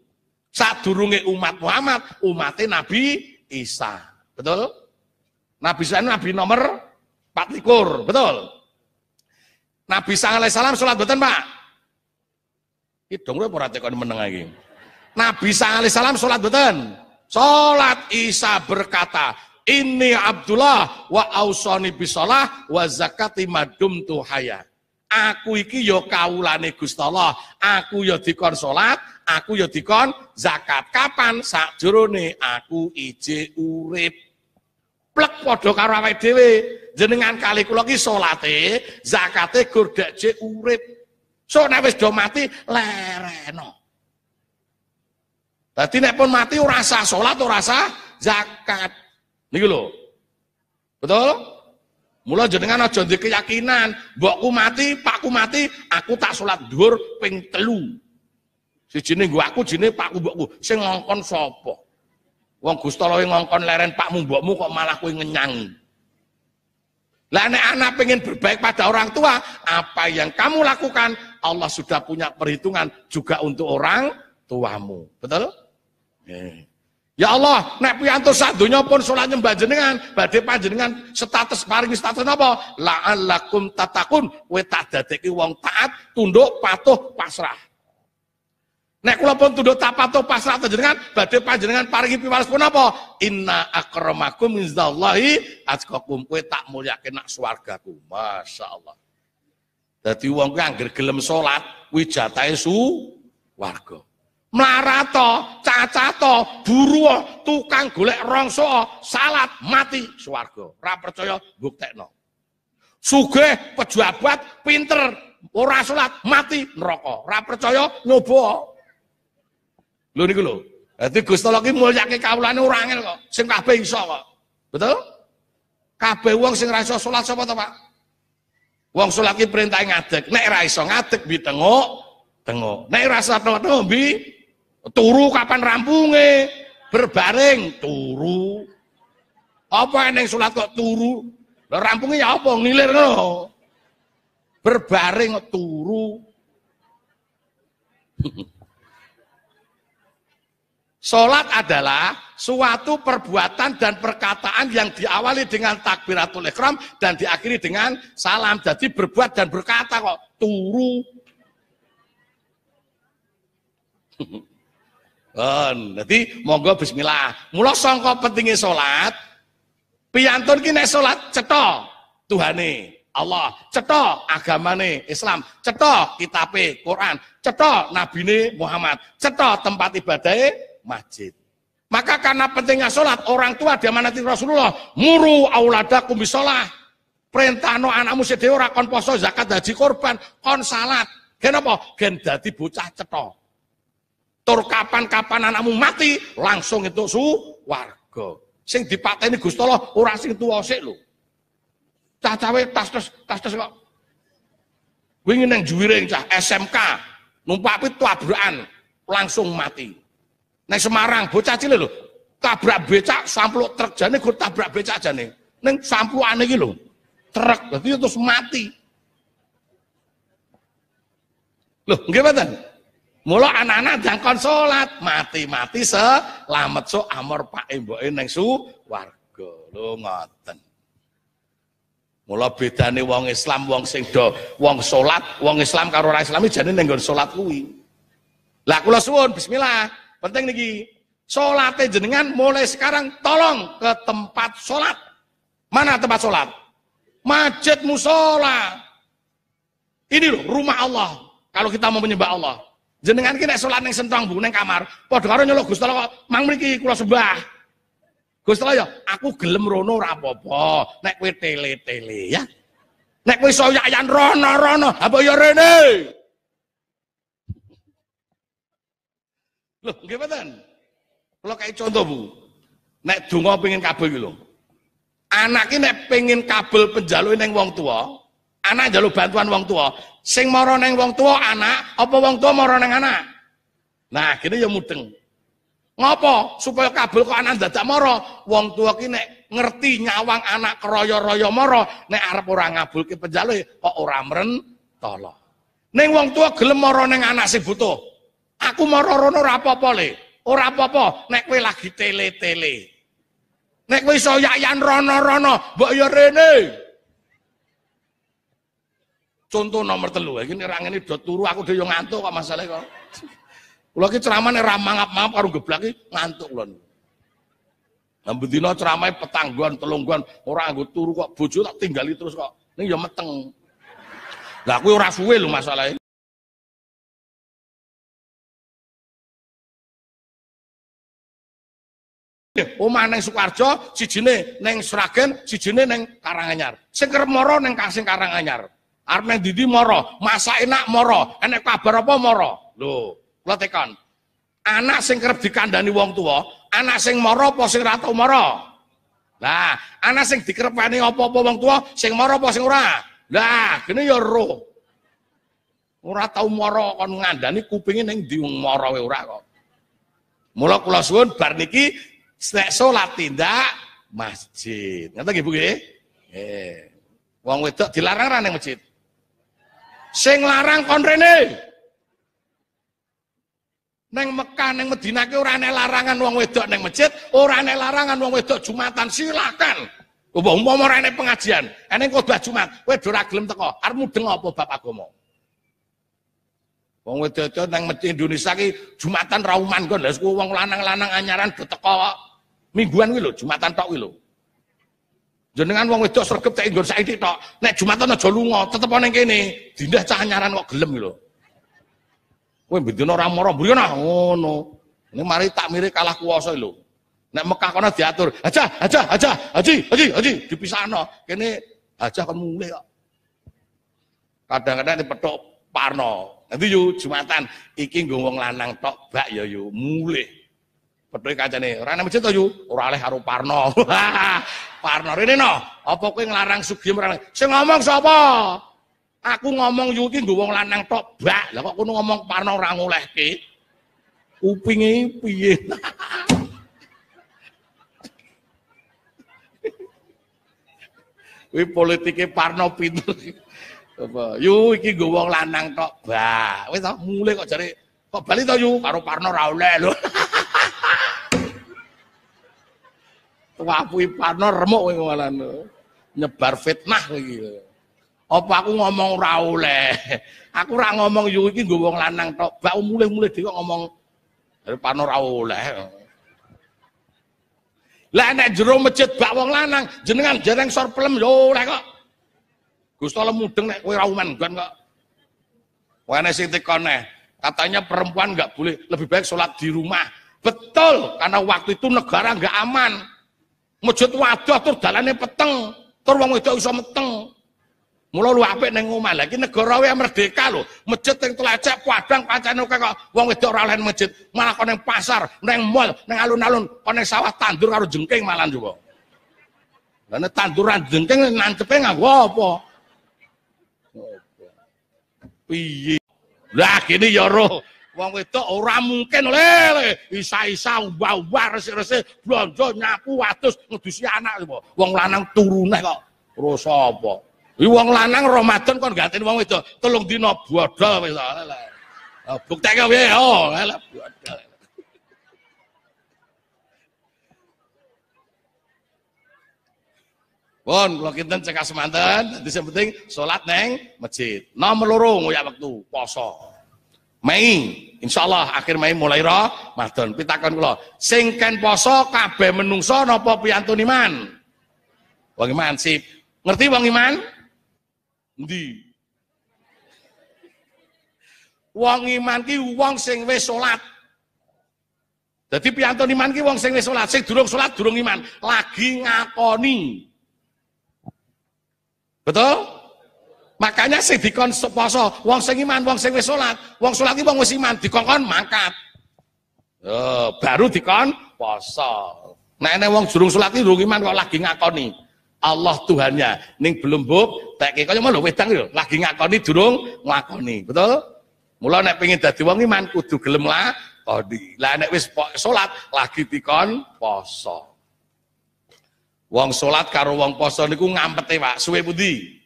Sadurunge umat Muhammad, umate Nabi Isa. Betul? Nabi Isa nabi nomor 24, betul? Nabi Isa alaihi salam salat mboten, Pak? Hitung lu ora tekon meneng lagi. Nabi sallallahu alaihi wasallam sholat mboten? sholat Isa berkata, ini Abdullah wa ausoni bisalah wa zakati madum tuhaya. Aku iki yo ya kaulane gustallah. aku yo ya dikon sholat, aku yo ya dikon zakat. Kapan sakjurone aku ije urip. Plek podo karawai dewe. Jenengan kali kulaki sholate, zakate zakate je urip. So nek wis do mati lereno. tadi nek pun mati ora sholat salat, ora sah zakat. Niku lho. Betul? Mulai jenengan aja ndek keyakinan, mbokku mati, pakku mati, aku tak sholat dhuwur ping telu, Sijine nggo aku jine pakku mbokku, si ngongkon sapa? Wong Gusti yang ngongkon leren pakmu mbokmu kok malah kowe nyangi. Lah anak pengen berbaik pada orang tua, apa yang kamu lakukan Allah sudah punya perhitungan juga untuk orang tuamu. Betul? Ya Allah, nek piyanto satunya pun salat nyembah jenengan, badhe panjenengan status paring status napa? La'allakum tatakun, kowe tak dadeki wong taat, tunduk, patuh, pasrah. Nek kula pun tunduk tak patuh pasrah panjenengan, badhe panjenengan paringi piwales pun napa? Inna akramakum indallahi atqakum, kowe tak mulyake nak swargaku. Masyaallah. Tadi uangku kuwi anggere gelem salat kuwi jatahe su warga. Mlarato, cacato, buru tukang golek rongso, salat mati swarga. Ora percaya buktekno. pejuat pejabat pinter ora salat mati neraka. Ora percaya nyoba. Lho niku lho. Dadi Gusti Allah ki mulyake kawulane ora angel kok. Sing kabeh iso kok. Betul? Kabeh wong sing ra iso salat sapa to, Pak? Wong sulaki perintah ngatek, nek ra iso ngadeg bi tengok, tengok. Nek ra iso tengok bi turu kapan rampunge? Berbaring turu. Apa eneng salat kok turu? Lah rampunge ya apa ngilir ngono. Berbaring turu. Sholat adalah suatu perbuatan dan perkataan yang diawali dengan takbiratul ikram dan diakhiri dengan salam. Jadi berbuat dan berkata kok turu. jadi monggo bismillah. Mula sangka pentingi sholat, piyantun kini sholat sholat Tuhan Tuhane Allah, agama agamane Islam, ceto kitab Quran, nabi nabine Muhammad, ceto tempat ibadahnya masjid. Maka karena pentingnya sholat, orang tua dia diamanati Rasulullah, muru auladakum bisolah. Perintah no anakmu sedih ora kon poso zakat haji korban, kon salat. Gen apa? Gen dadi bocah cetha. Tur kapan-kapan anakmu mati, langsung itu su warga. Sing dipateni Gusti Allah ora sing tuwa sik lho. Cah-cawe tas tas tas tas kok. Wingi nang juwiring cah SMK numpak pit tabrakan langsung mati. Neng Semarang, bocah cilik lho. Tabrak becak, sampluk truk jane gur tabrak becak jane. Neng sampluane iki lho. Truk, dadi terus mati. Loh, nggih mboten? Mula anak-anak dangkon salat, mati-mati selamat so amor pak mboke neng su warga. Lho ngoten. Mula bedane wong Islam wong sing do wong salat, wong Islam karo ora Islam jane neng nggon salat kuwi. Lah kula suwun bismillah. Penting niki. Solatnya jenengan mulai sekarang tolong ke tempat sholat Mana tempat sholat Masjid musola. Ini loh rumah Allah. Kalau kita mau menyembah Allah. Jenengan kita sholat neng sentang bu neng kamar. podo karo nyolok gus Allah mang mriki kula sembah. gus ya, aku gelem rono rapopo apa Nek tele-tele ya. Nek kue soyak yang rono-rono, apa ya rene? Loh, gimana? kalau kayak contoh, Bu. Nek donga pengen kabel gitu, anak ini nek pengen kabel penjaluin neng wong tua, anak jalur bantuan wong tua. Sing moro neng wong tua anak, apa wong tua moro neng anak? Nah, akhirnya ya mudeng. Ngopo? Supaya kabel kok anak dadak moro. Wong tua ki ngerti nyawang anak keroyo-royo moro, nek arep ngabul ke penjaluk kok orang mren tolo. neng wong tua gelem moro ning anak sing butuh. Aku mau rono ora apa-apa le. Ora apa-apa nek kowe lagi tele-tele. Nek kowe iso yayan rono-rono, mbok ya rene. Contoh nomor telu, iki orang ini udah turu aku udah ngantuk kok masalahe kok. Kula iki ceramah nek mangap baru karo geblak iki ngantuk loh. Lambe dina ceramahe petanggon, telunggon, ora nggo turu kok bojo tak tinggali terus kok. ini ya meteng. Lah kuwi ora suwe lho Omah oh, neng Sukarjo, si sijine neng Sragen, sijine neng Karanganyar. Sing moro neng kasing Karanganyar. Armen didi moro, masa enak moro, enek kabar apa moro. lo lo tekan. Anak sing kerep dikandani wong tua, anak sing moro posing sing moro? Lah, anak sing dikerepani apa-apa wong tua, sing moro posing ura ora? Lah, kene ya ro. Ora tau moro kon ngandani kupingin neng diung moro we ora kok. Mula kula bar niki Snek sholat tidak masjid. Ngerti nggih Bu nggih? Eh, Wong wedok dilarang rana masjid. Seng larang kon Neng Mekah, neng Medina ke orang larangan wong wedok neng masjid, Orang ana larangan wong wedok Jumatan, silakan. umum orang neng pengajian, kau khotbah Jumat, wedok ora gelem teko, armu dengar apa bapak agama? Wong wedo-wedo nang meti Indonesia iki Jumatan rauman kon. Lah wong lanang-lanang anyaran beteko mingguan kuwi lho Jumatan tok kuwi lho. Jenengan wong wedok sregep tak nggon saiki tok. Nek Jumatan aja lunga, tetep ana kene. Dindah cah anyaran kok gelem lho. Kowe bendina ora mara mburi nah ngono. Ini mari tak mire kalah kuasa lho. Nek Mekah kono diatur, aja aja aja haji haji haji dipisahno. Kene aja kon mulih kok. Kadang-kadang dipethok parno, Nanti yuk, Jumatan, iki nggo lanang tok bak ya yuk, mulai Petuke kaca nih. Rana masjid tuh yuk, ora oleh Haru Parno. Parno ini no, apa kowe ngelarang Sugih merang. Saya ngomong siapa? Aku ngomong yuk, iki nggo lanang tok bak. Lah kok kono ngomong Parno orang oleh ngolehke? upingi piye? Wih politiknya Parno pinter. Apa? Yu iki nggo wong lanang tok, wah, Wis tau mulai kok jare kok bali to yu karo Parno ra oleh lho. Tuwapui Parno remuk kowe ngomalan. Nyebar fitnah kowe iki. Apa aku ngomong ra oleh? Aku ra ngomong yu iki nggo wong lanang tok, Bah. mulai mule dhewe ngomong Parno ra oleh. Lah nek jero masjid bak wong lanang, jenengan jarang sor pelem yo oleh kok. Gusti Allah mudeng nek kowe ra umen kan kok. Wene sing tekone, katanya perempuan enggak boleh, lebih baik sholat di rumah. Betul, karena waktu itu negara enggak aman. Mujud wadah tur dalane peteng, tur wong wedok iso meteng. Mula lu apik ning omah. lagi iki negara wae merdeka lho. Masjid teng Telacak Padang pancen kok wong wedok ora oleh masjid, malah kok pasar, ning mall, ning alun-alun, kok ning sawah tandur karo jengking malan juga. Lah tanduran jengking nancepe nganggo apa? piye lah kini ya roh wong wedok ora mungkin lele isa-isa ubah-ubah resik-resik blonjo nyapu wadus ngedusi anak apa wong lanang turune kok rasa apa iki wong lanang Ramadan kon gantin wong wedok telung dina bodol wis lele buktike piye oh Bon, kalau kita cek cekas nanti yang penting sholat neng masjid. Nomor loro ngoyak waktu poso. Mei, insya Allah akhir Mei mulai roh Madon. Pitakon kula, kalau poso kabe menungso nopo popi niman. Wang iman sip. Ngerti Wang iman? Di. Wang iman ki wong sing wis sholat. Jadi pianto niman ki wong sing wis sholat, sing durung salat durung iman, lagi ngakoni Betul? Makanya sing dikon poso, wong sing iman, wong sing wis salat, wong salat iki wong wis iman dikon mangkat. Oh, baru dikon poso. Nek nek wong durung salat iki durung iman kok lagi ngakoni Allah Tuhannya ning belum bub teke kaya lho wedang lho lagi ngakoni durung ngakoni, betul? Mula nek pengin dadi wong iman kudu gelem lakoni. Lah nek wis salat lagi dikon poso. Wong solat karo wong poso niku ngampete, Pak. Suwe budi,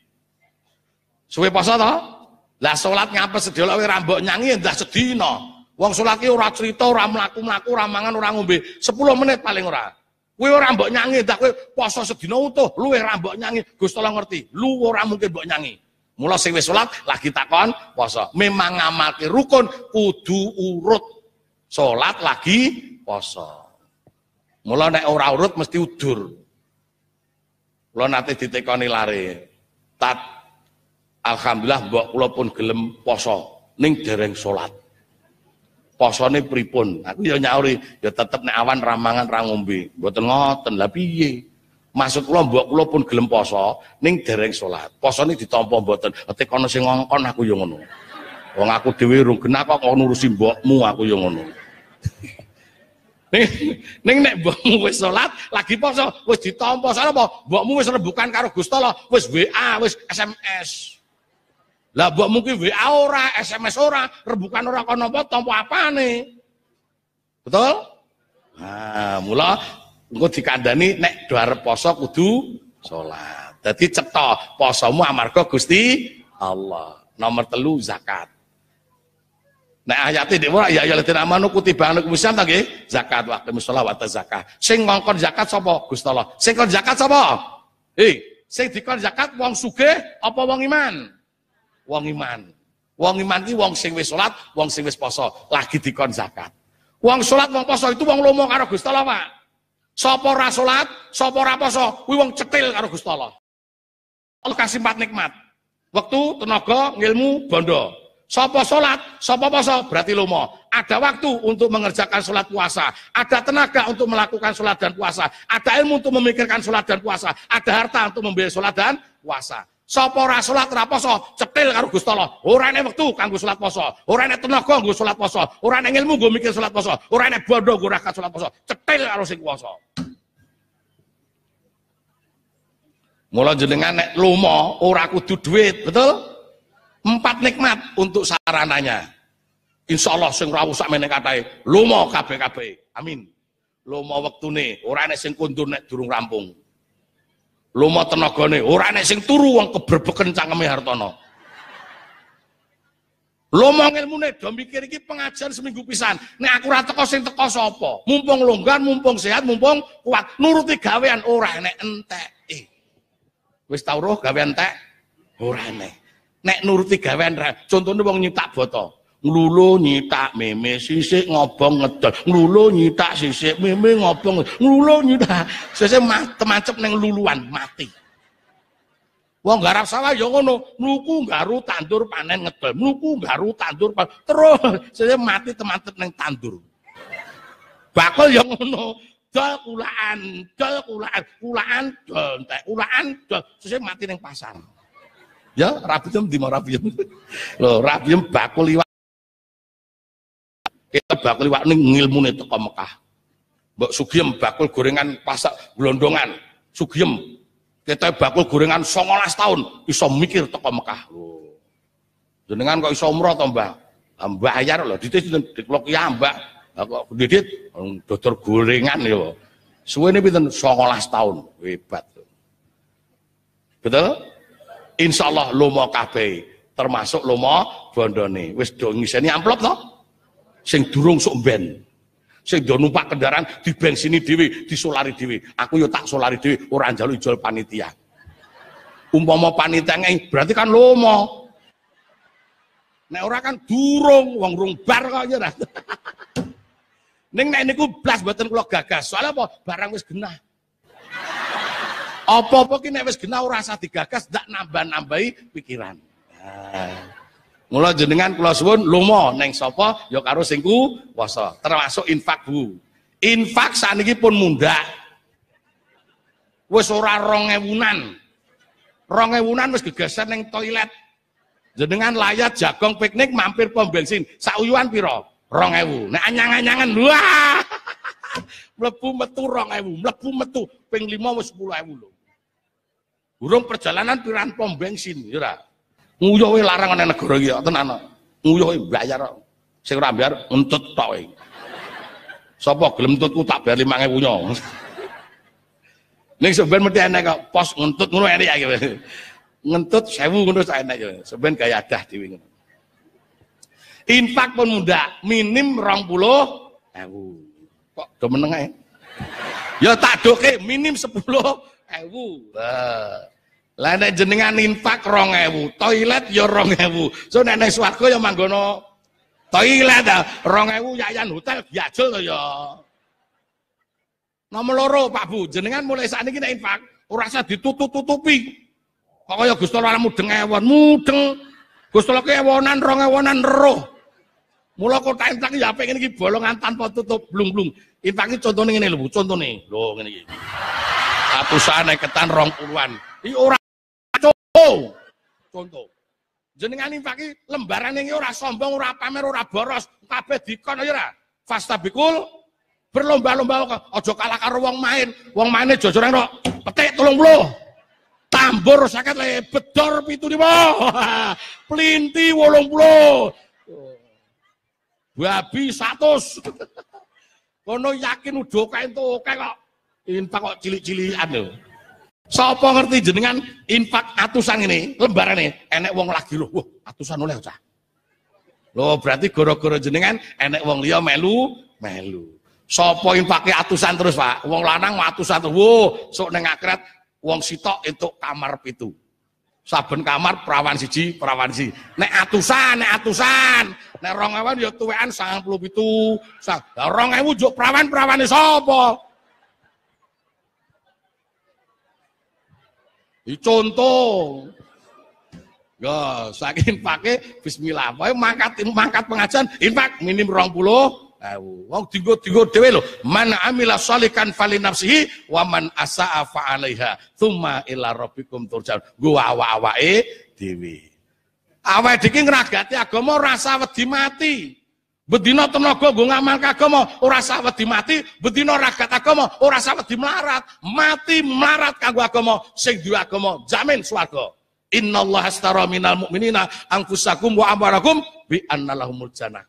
Suwe poso toh. Lah solat salat ngampet lah, ora mbok nyangi ya dah sedina. Wong solat ki ora cerita, orang mlaku-mlaku, ora mangan, ora ngombe. 10 menit paling ora. Kowe ora mbok nyangi, dah. kowe poso sedina utuh, luwe ora mbok nyangi. Gusti tolong ngerti, lu ora mungkin mbok nyangi. Mula sing solat, salat lagi takon poso. Memang ngamati rukun kudu urut. solat lagi poso. Mula naik ora urut mesti udur. Kula nate ditekoni lare. Tat alhamdulillah mbok kula pun gelem poso ning dereng salat. Posone pripun? Aku ya nyauri, ya tetep nek awan ramangan ra ngombe. Mboten ngoten. Lah piye? Maksud kula mbok kula pun gelem poso ning dereng salat. Posone ditampa mboten. Tekono sing ngongkon aku ya ngono. Wong aku dhewe rung genah kok ngurusi mbokmu aku ya ngono. Neng, neng, nek bokmu wis salat, lagi poso, wis ditampa salah apa? Bokmu wis rebukan karo Gusti Allah, wis WA, wis SMS. Lah buat mungkin WA ora, SMS ora, rebukan ora kono apa tampa apane? Betul? Nah, mula engko dikandani nek do arep poso kudu salat. Dadi cetha posomu amarga Gusti Allah. Nomor telu zakat. Nek ayate ini ora ya ayyuhalladzina amanu kutiba alaikum isyam ta nggih zakat waktu musola shalah wa zakah. Sing ngongkon zakat sapa? Gusti Allah. Sing kon zakat sapa? Eh, sing dikon zakat wong sugih apa wong iman? Wong iman. Wong iman ini wong sing wis salat, wong sing wis poso, lagi dikon zakat. Wong salat wong poso itu wong lomo karo Gusti Allah, Pak. Sapa ora salat, sapa ora poso, kuwi wong cetil karo Gusti Allah. Allah kasih empat nikmat. Waktu, tenaga, ilmu, bondo. Sopo sholat, sopo poso, berarti lomo. Ada waktu untuk mengerjakan sholat puasa. Ada tenaga untuk melakukan sholat dan puasa. Ada ilmu untuk memikirkan sholat dan puasa. Ada harta untuk membeli sholat dan puasa. Sopo ora sholat ora poso, cetil karo Gusti Orang Ora ana kanggo sholat poso, Orang ini tenaga kanggo sholat poso, Orang ini ilmu gue mikir sholat poso, Orang ini bodoh gue rakat sholat poso. Cetil karo sing puasa. Mula jenengan nek lomo ora kudu duit, betul? empat nikmat untuk sarananya. Insya Allah sing rawuh sak meneng katai, lomo kabeh kabeh. Amin. Lomo wektune, ora enek sing kundur nek durung rampung. Lomo tenagane, ora enek sing turu wong keberbeken cangkeme hartono. Lomo ilmune do mikir iki pengajian seminggu pisan. Nek aku ora teko sing teko sapa? Mumpung longgar, mumpung sehat, mumpung kuat. Nuruti gawean ora enek entek. Eh. Wis tau roh gawean entek? Ora enek. Nek nuruti gawean ra. Contone wong nyitak botol. nglulo nyitak meme sisik ngobong ngedol nglulo nyitak sisik meme ngobong nglulo nyitak sisik macem-macem ning luluan mati wong garap salah, ya ngono mluku garu tandur panen ngedol mluku garu tandur panen terus sisik mati temanten neng tandur bakal ya ngono dol kulaan dol kulaan kulaan dol ulaan, kulaan dol sisik mati neng pasar Ya, rabiyem di mana rabiyem. lo bakul liwat. Kita bakul liwat ning ngilmune toko Mekah. Mbok sugiem bakul gorengan pasak glondongan. Sugiem kita bakul gorengan songolas tahun iso mikir toko Mekah. Loh. Jenengan kok iso umroh to, Mbah? Bayar sini di diklok ya, Mbak. Kok didit dokter gorengan ya. Suwene pinten songolas tahun. Hebat. Betul? Insya Allah lomo kafe, termasuk lomo bondone. Wis do ngiseni amplop toh Sing durung sok ben. Sing do numpak kendaraan di bensini di solari dewi Aku yo tak solari dewi orang jalu jual panitia. Umpama panitia ngai berarti kan lomo. Nek orang kan durung, wong rung bar kok ya. Ning nek niku blas mboten kula gagas. Soale apa? Barang wis genah. Apa-apa ki nek wis genah ora usah digagas, ndak nambah-nambahi pikiran. Nah, mula jenengan kula suwun lumo neng sapa ya karo sing kuwasa, termasuk infak Bu. Infak saniki pun mundak. Wis ora 2000-an. 2000-an wis gegesan neng toilet. Jenengan layat jagong piknik mampir pom bensin, sauyuan pira? 2000. Nek anyang-anyangan wah. mlebu metu 2000, mlebu metu ping 5 wis 10000 lho. Burung perjalanan piran pom bensin, ya Nguyuh larangan ana negara iki ya, tenan. Nguyuh bayar sing ora bayar entut tok iki. E. Sapa gelem entutku tak bayar 5000 nyo. Ning sebenarnya mesti enak kok pos ngentut ngono enek ya, iki. Gitu. Ngentut 1000 ngono sak enak iki. Gitu. Sampean gaya adah dhewe ngono. Gitu. Infak pun muda, minim rong puluh ewu. Kok do meneng ae? Ya tak doke minim sepuluh ewu. Lah nek jenengan infak rong ewu, toilet ya rong ewu. So nek nek swarga ya manggono toilet ta, ah, rong ewu yayan hotel biajul to ya. Nomor loro Pak Bu, jenengan mulai saat ini nek infak ora usah ditutup-tutupi. Kok ya Gusti Allah mudeng ewon, mudeng. Gusti Allah ewonan rong ewonan roh. Mula kota infak ya pengen iki bolongan tanpa tutup blung-blung. Infak iki contone ngene lho, contone. Lho ngene iki ratusan ketan rong puluhan iki ora contoh contoh jenengan infaki lembaran ini ora sombong ora pamer ora boros kabeh dikon ya ora fastabikul berlomba-lomba ojo kalah karo wong main wong maine jojoran kok petik 30 tambur sakit le bedor pitu lima pelinti wolong puluh babi satu kono yakin udah kain tuh kok Infak kok cilik-cilikan lho. Sopo ngerti jenengan infak atusan ini, lembaran ini enek wong lagi lho. Wah, atusan oleh cah. Loh berarti goro-goro jenengan enek wong liya melu, melu. Sopo infaknya atusan terus, Pak? Wong lanang atusan terus. woh. sok neng akrat wong sitok itu kamar pitu. Saben kamar perawan siji, perawan siji. Nek atusan, nek atusan. Nek ewan ya pitu. 97. rong rongawan juga perawan perawane sapa? Contoh. Ya, saking pakai bismillah wae mangkat mangkat pengajian infak minim 20 ewu. Wong digo digo dhewe lho. Man amila salikan fali nafsihi wa man asaa fa 'alaiha. Tsumma ila rabbikum turja'un. Nggo awak-awake dhewe. Awake dhewe ngragati agama rasa wedi mati. Bedino tenaga nggo ngamal agama ora sawet dimati, rakyat ragat mau. ora sawet dimelarat, Mati melarat kanggo agama sing duwe mau. jamin Allah astaroh astara minal mu'minina angkusakum wa amwalakum bi annalahumul jannah.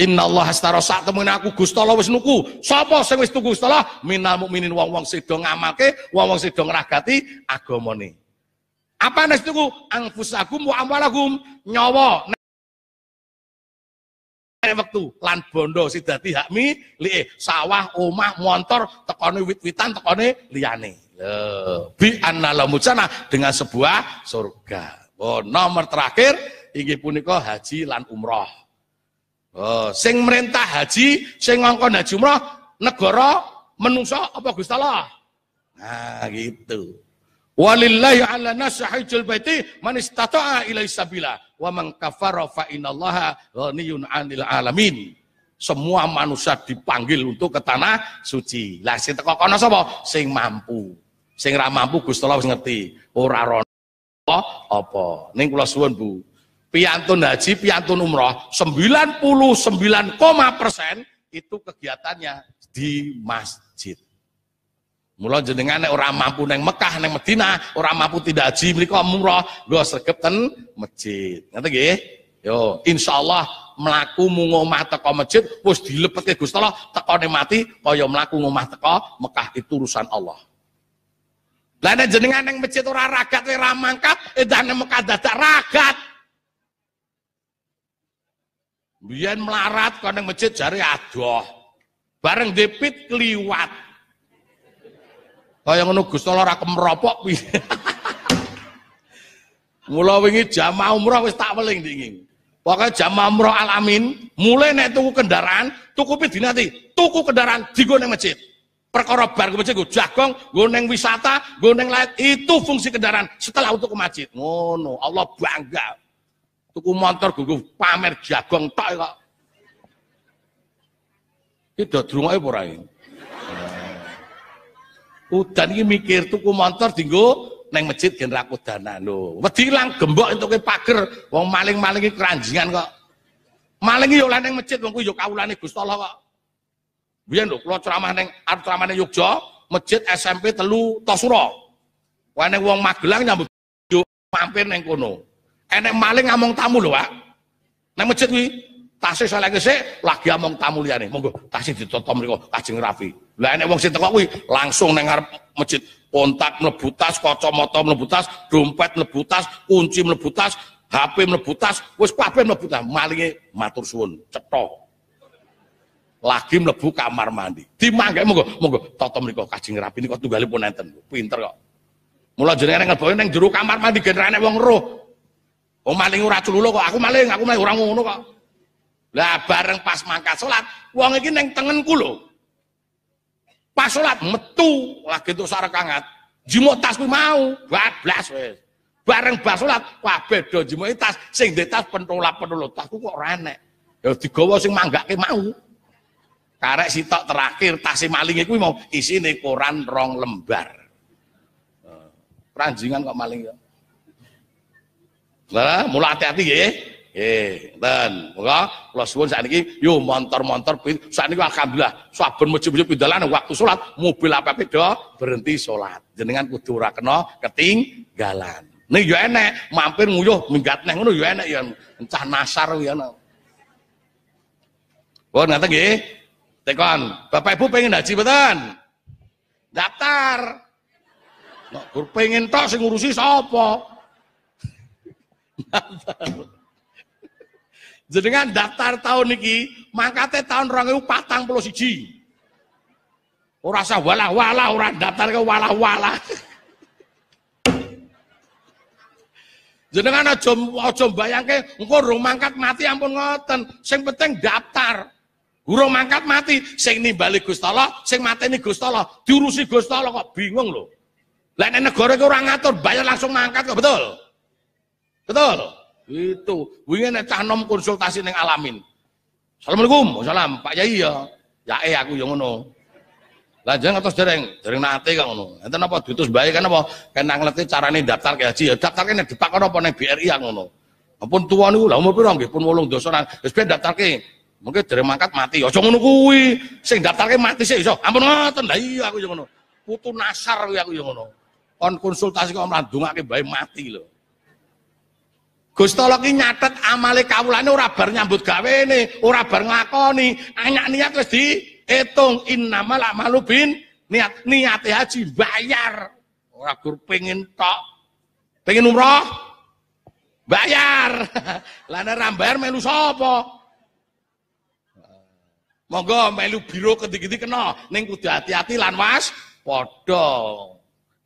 Allah astara saat temen aku Gusto lawes nuku. Sopo sing wis tuku lah. Min minal mukminin wong-wong sedo ke, wong-wong sedo ngragati agamane. Apa nes tuku angkusakum wa amwalakum nyowo. Waktu wektu lan bondo sidati hak milike sawah, omah, montor tekone wit-witan tekone liyane. Lho, bi annalamucana dengan sebuah surga. Oh, nomor terakhir inggih punika haji lan umroh. Oh, sing merintah haji, sing ngongkon haji umroh negara menungso apa Gusti Allah? Nah, gitu. Walillahi ala nasi hajjul baiti man istata'a ilai sabila. Wa man kafara fa innallaha ghaniyun 'anil alamin. Semua manusia dipanggil untuk ke tanah suci. Lah sing teko kono sapa? Sing mampu. Sing ra mampu Gusti Allah wis ngerti. Ora rono apa. Ning kula suwun Bu. Piantun haji, piantun umroh, 99,% itu kegiatannya di masjid. Mula jenengan nek ora mampu neng Mekah neng Medina, ora mampu tidak haji mriko murah, go sregep ten masjid. Ngerti nggih? Yo, insyaallah mlaku mung omah teko masjid wis dilepetke Gusti Allah tekone mati kaya mlaku ngomah teko Mekah itu urusan Allah. Lah nek jenengan neng masjid ora ragat ora mangkat, eh, neng Mekah dadak ragat. Biyen melarat kok neng masjid jari adoh. Bareng depit kliwat. Kaya ngono Gusti Allah ora kemropok piye. Mula wingi jamaah umroh wis tak weling dingin. Pokoknya jamaah umroh alamin, mulai nek tuku kendaraan, tuku dinati, tuku kendaraan digo nang masjid. Perkara bar ke masjid go jagong, go nang wisata, go neng lain, itu fungsi kendaraan setelah untuk ke masjid. Ngono, Allah bangga. Tuku motor go pamer jagong tok kok. Ki do drungoke apa Udan ini mikir tuku motor dinggo neng masjid gen ra kudanan lho. Wedi lang gembok entuke pager, wong maling-maling keranjingan kok. Maling yo neng masjid wong kuwi yo kawulane Gusti Allah kok. biar lho kula ceramah neng arep ceramah neng Yogya, masjid SMP telu Tosuro. Wae neng wong Magelang nyambut yuk mampir neng kono. Enek maling ngomong tamu lho, Pak. Neng masjid wih tasih saleh sih, lagi among tamu nih, Monggo tasih ditotom mriku kajeng Rafi. Lah nek wong sing teko kuwi langsung nang ngarep masjid kontak mlebu tas, kacamata mlebu tas, dompet mlebu kunci mlebu HP mlebu tas, wis kabeh mlebu tas. Malinge matur suwun, cetok. lagi mlebu kamar mandi. Dimanggek monggo, monggo tata mriku Kanjeng kok nika tunggalipun enten. Pinter kok. Mula jenengan ngelebone ning jero kamar mandi gen wong roh. Wong oh, maling ora cululu kok, aku maling, aku maling ora ngono kok. Lah bareng pas mangkat sholat, wong iki yang tengenku lho. Pas sholat metu lagi itu sak kangat. Jimo tas kuwi mau, bablas wes Bareng bas salat kabeh bedo jimuk tas, sing di tas pentolap-pentolap tas kok rane. ya Ya digawa sing ke mau. Karek tak terakhir tasih maling kuwi mau isi nih koran rong lembar. Nah, peranjingan kok maling ya. Lah, mulai hati-hati ya dan, eh, kalau ten. Moga ini, yuk motor motor montor-montor ini alhamdulillah sabun mencuci mujib pindalan waktu sholat, mobil apa beda berhenti sholat, Jenengan kudu ora kena ketinggalan. nih yo enek mampir nguyuh minggat neng ngono yo enek ya encah nasar ya ana. Bon ngaten nggih. Tekon, Bapak Ibu pengen haji mboten? Daftar. Nek pengen tok sing ngurusi sapa? Daftar jenengan daftar tahun niki, mangkate tahun orang itu 2041. siji urasa walah-walah, orang daftar ke walah-walah. Jenengan aja aja bayangke engko urung mangkat mati ampun ngoten. Sing penting daftar. guru mangkat mati, sing nimbali Gusti Allah, sing mateni Gusti Allah, diurusi Gusti Allah kok bingung loh? Lain negara ki ora ngatur, bayar langsung mangkat kok betul. Betul. Itu. Wingi nek cah nom konsultasi ning Alamin. Assalamualaikum. Waalaikumsalam. Pak Yai ya. Ya eh aku ya ngono. Lajeng atas dereng, dereng nate kok ngono. Enten apa diutus bae kan apa Kena kan lete carane daftar ke haji ya daftarke nek depak kono apa nek BRI ya ngono. Ampun tuwa niku lah umur pira nggih pun 8 nang wis ben daftarke. Mungkin dereng mangkat mati. Aja ngono kuwi. Sing daftarke mati sik iso. Ampun ngoten. Lah iya aku ya ngono. Putu nasar kuwi aku ya ngono. Kon konsultasi kok mlandungake bae mati lho. Gusti Allah nyatet amale kawulane ora bar nyambut gawene, ora bar nglakoni. Anak niat wis diitung innamal a'malu bin niat. niat haji bayar. Ora gur pengin tok. Pengin umroh? Bayar. lana ramber bayar melu sapa? Monggo melu biro kedigiti kendi kena ning kudu hati-hati lan was padha.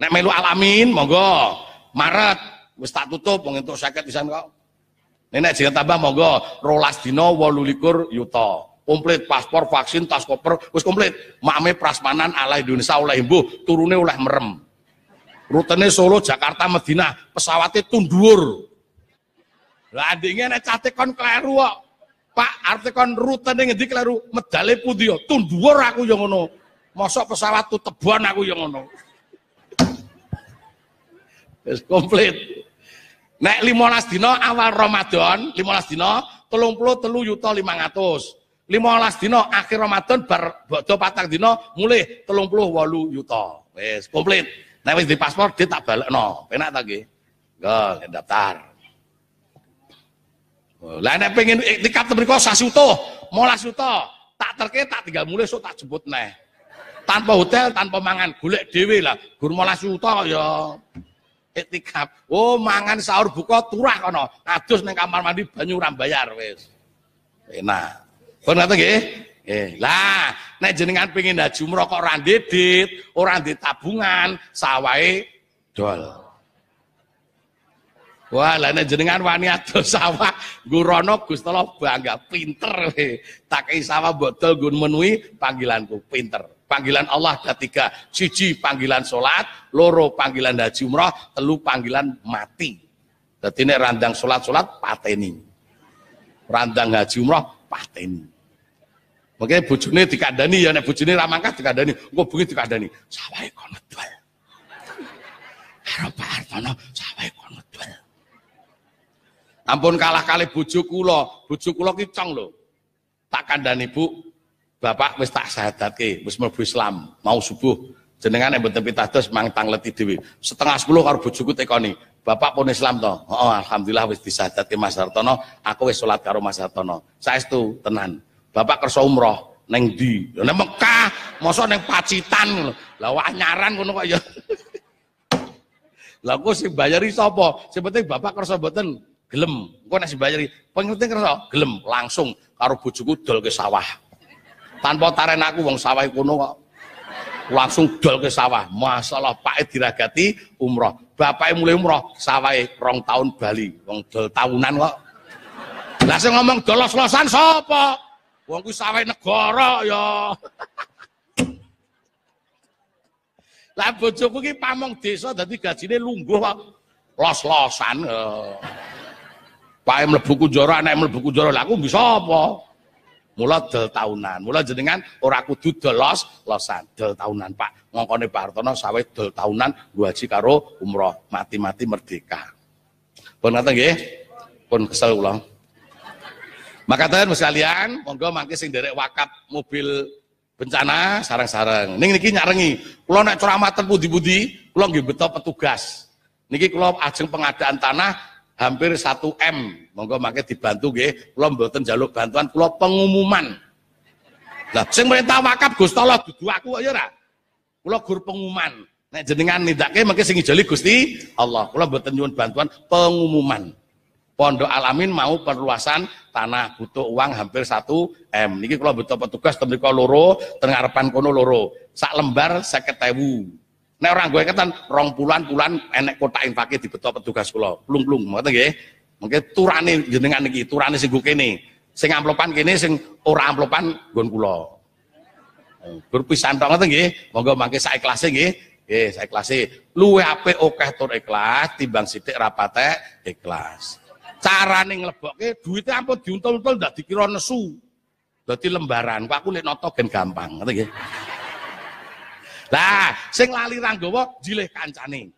Nek melu alamin monggo Maret Wis tak tutup wong entuk 50 pisan kok. Nenek jangan tambah monggo rolas dino walulikur yuta. Komplit paspor, vaksin, tas koper, wis komplit. Mame prasmanan ala Indonesia oleh mbuh, turune oleh merem. Rutene Solo, Jakarta, Medina pesawatnya tundur. Lah andinge nek cate kon kleru kok. Pak, arep kon rutene ngendi kleru? Medale pundi yo? Tundur aku yang ngono. Mosok pesawat tuh tebuan aku yang ngono. Wis komplit. Nek 15 dino awal Ramadan, 15 telu yuto lima 500. 15 dino akhir Ramadan bar bodho patang telung mulih walu yuta. wes komplit. Nek wis di paspor dia tak no Penak ta nggih? Nggih, daftar. Lah nek pengen iktikaf berikut sasi utuh, 15 yuta. Tak terke tak tinggal mulai sok tak jemput neh. Tanpa hotel, tanpa mangan, golek dhewe lah. Gur 15 yuta ya etikap, Oh, mangan sahur buka turah kono. Adus neng kamar mandi banyu ora bayar wis. Enak. Pun ngoten nggih? Eh, Lah, nek jenengan pengin haji umrah kok ora ndedit, ora tabungan, sawai, dol. Wah, lah nek jenengan wani adus sawah, gurono Gusti Allah bangga, pinter we. Tak sawah botol gun menuhi panggilanku, pinter panggilan Allah ada tiga. Cici panggilan sholat, loro panggilan haji umroh, telu panggilan mati. Jadi ini randang sholat-sholat pateni. Randang haji umroh pateni. Makanya bujune dikandani ya, nek bujune ramangkah dikandani, Gue bengi dikandani. Sawai e kon Harap Karo Pak Hartono sawahe kon Ampun kalah kali bujuk kula, bujuk kula kicong loh. Takkan Tak kandani Bu, Bapak wis tak sahadatke, wis mlebu Islam, mau subuh jenengan yang mboten terus mang tangleti dhewe. Setengah sepuluh karo bojoku tekoni, "Bapak pun Islam to?" "Oh, alhamdulillah wis tadi Mas Hartono, aku wis salat karo Mas Hartono." Saestu tenan. Bapak kerso umroh neng di, neng Mekah, moso neng Pacitan lawa Lah wah nyaran gua kok ya. Lah kok sing bayari sapa? Sing penting bapak kerso mboten gelem. Engko nasi sing bayari, penting kerso gelem langsung karo bojoku dol ke sawah. Tanpa taren aku wong sawah kuno kok. Langsung dol ke sawah. Masalah Pak e diragati umroh. Bapaknya e mulai umroh, sawah e rong tahun Bali. Wong dol tahunan kok. Lah sing ngomong dolos-losan sapa? Wong ku sawah negara ya. Lah bojoku ki pamong desa dadi gajine lungguh kok. Los-losan. Eh. Pae mlebu kunjara, nek mlebu buku lah aku bisa apa? Mula del tahunan mulai jenengan ora kudu delos losan del tahunan Pak. Ngongkone Pak Hartono sawe del tahunan nggo haji karo umroh, mati-mati merdeka. Pun ngaten nggih? Pun kesel ulang Maka mas sekalian, monggo mangke sing derek wakaf mobil bencana sarang-sarang. Ning niki nyarengi, kula nek ceramah budi pundi-pundi, kula petugas. Niki kula ajeng pengadaan tanah hampir 1 M. Monggo makai dibantu nggih, kula mboten jaluk bantuan, kula pengumuman. Lah sing perintah wakaf Gusti Allah dudu aku ya ora. Kula gur pengumuman. Nek jenengan nindakke mengke sing ijoli Gusti Allah. Kula mboten nyuwun bantuan pengumuman. Pondok Alamin mau perluasan tanah butuh uang hampir 1 M. Niki kula butuh petugas temrika loro, teng arepan kono loro. Sak lembar 50.000. Nek orang gue ketan rong pulan pulan enek kotak di dibeto petugas kula. Plung-plung ngoten nggih. Mungkin turane jenengan lagi turane sing ini, Sing amplopan gini, sing ora amplopan nggon kula. Eh, Berpisah tok ngoten nggih. moga mangke saya klasik e nggih. Nggih, saya iklase. Luwe apik oke tur ikhlas timbang sitik rapate ikhlas. nih nglebokke duitnya ampun diuntul-untul ndak dikira nesu. Berarti lembaran. Kok aku lihat noto gen gampang ngoten nggih. Lah, sing lali ranggawa jileh kancane.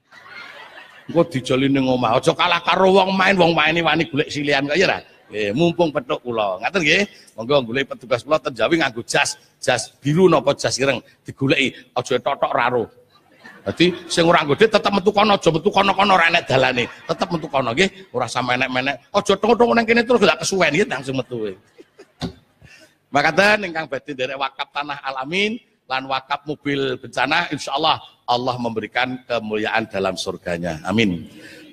Engko dijali ning omah, aja kalah karo wong main, wong maine wani golek silian kaya ra. Eh, mumpung petuk kula. Ngaten nggih. Monggo golek petugas kula ten Jawi nganggo jas, jas biru napa jas ireng digoleki aja totok raro. Dadi sing ora nggo tetep metu kono, aja metu kono-kono ora enek dalane. Tetep metu kono nggih, ora sampe enek-menek. Aja tong-tong ning kene terus gak kesuwen nggih langsung metu. E. Makaten ingkang badhe dari wakaf tanah alamin lan wakaf mobil bencana, insya Allah Allah memberikan kemuliaan dalam surganya. Amin.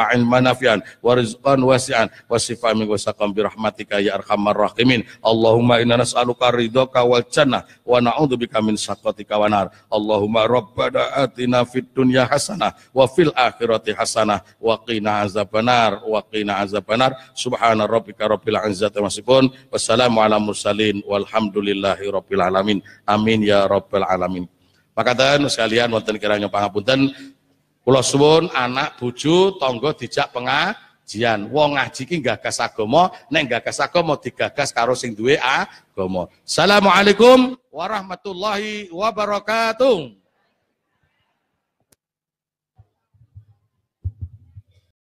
wa ilman nafian wa rizqan wasi'an wa sifa min wasaqam bi rahmatika ya arhamar rahimin Allahumma inna nas'aluka ridhaka wal jannah wa na'udzubika min saqatika wa nar Allahumma rabbana atina fid dunya hasanah wa fil akhirati hasanah wa qina azabannar wa qina azabannar subhana rabbika rabbil izzati wasifun wassalamu ala mursalin walhamdulillahi rabbil alamin amin ya rabbil alamin Pakatan sekalian wonten kiranya pangapunten Kula suwun anak bojo tonggo dijak pengajian. Wong ngaji ki gagas agama, nek gagas agama digagas karo sing duwe agama. Assalamualaikum warahmatullahi wabarakatuh.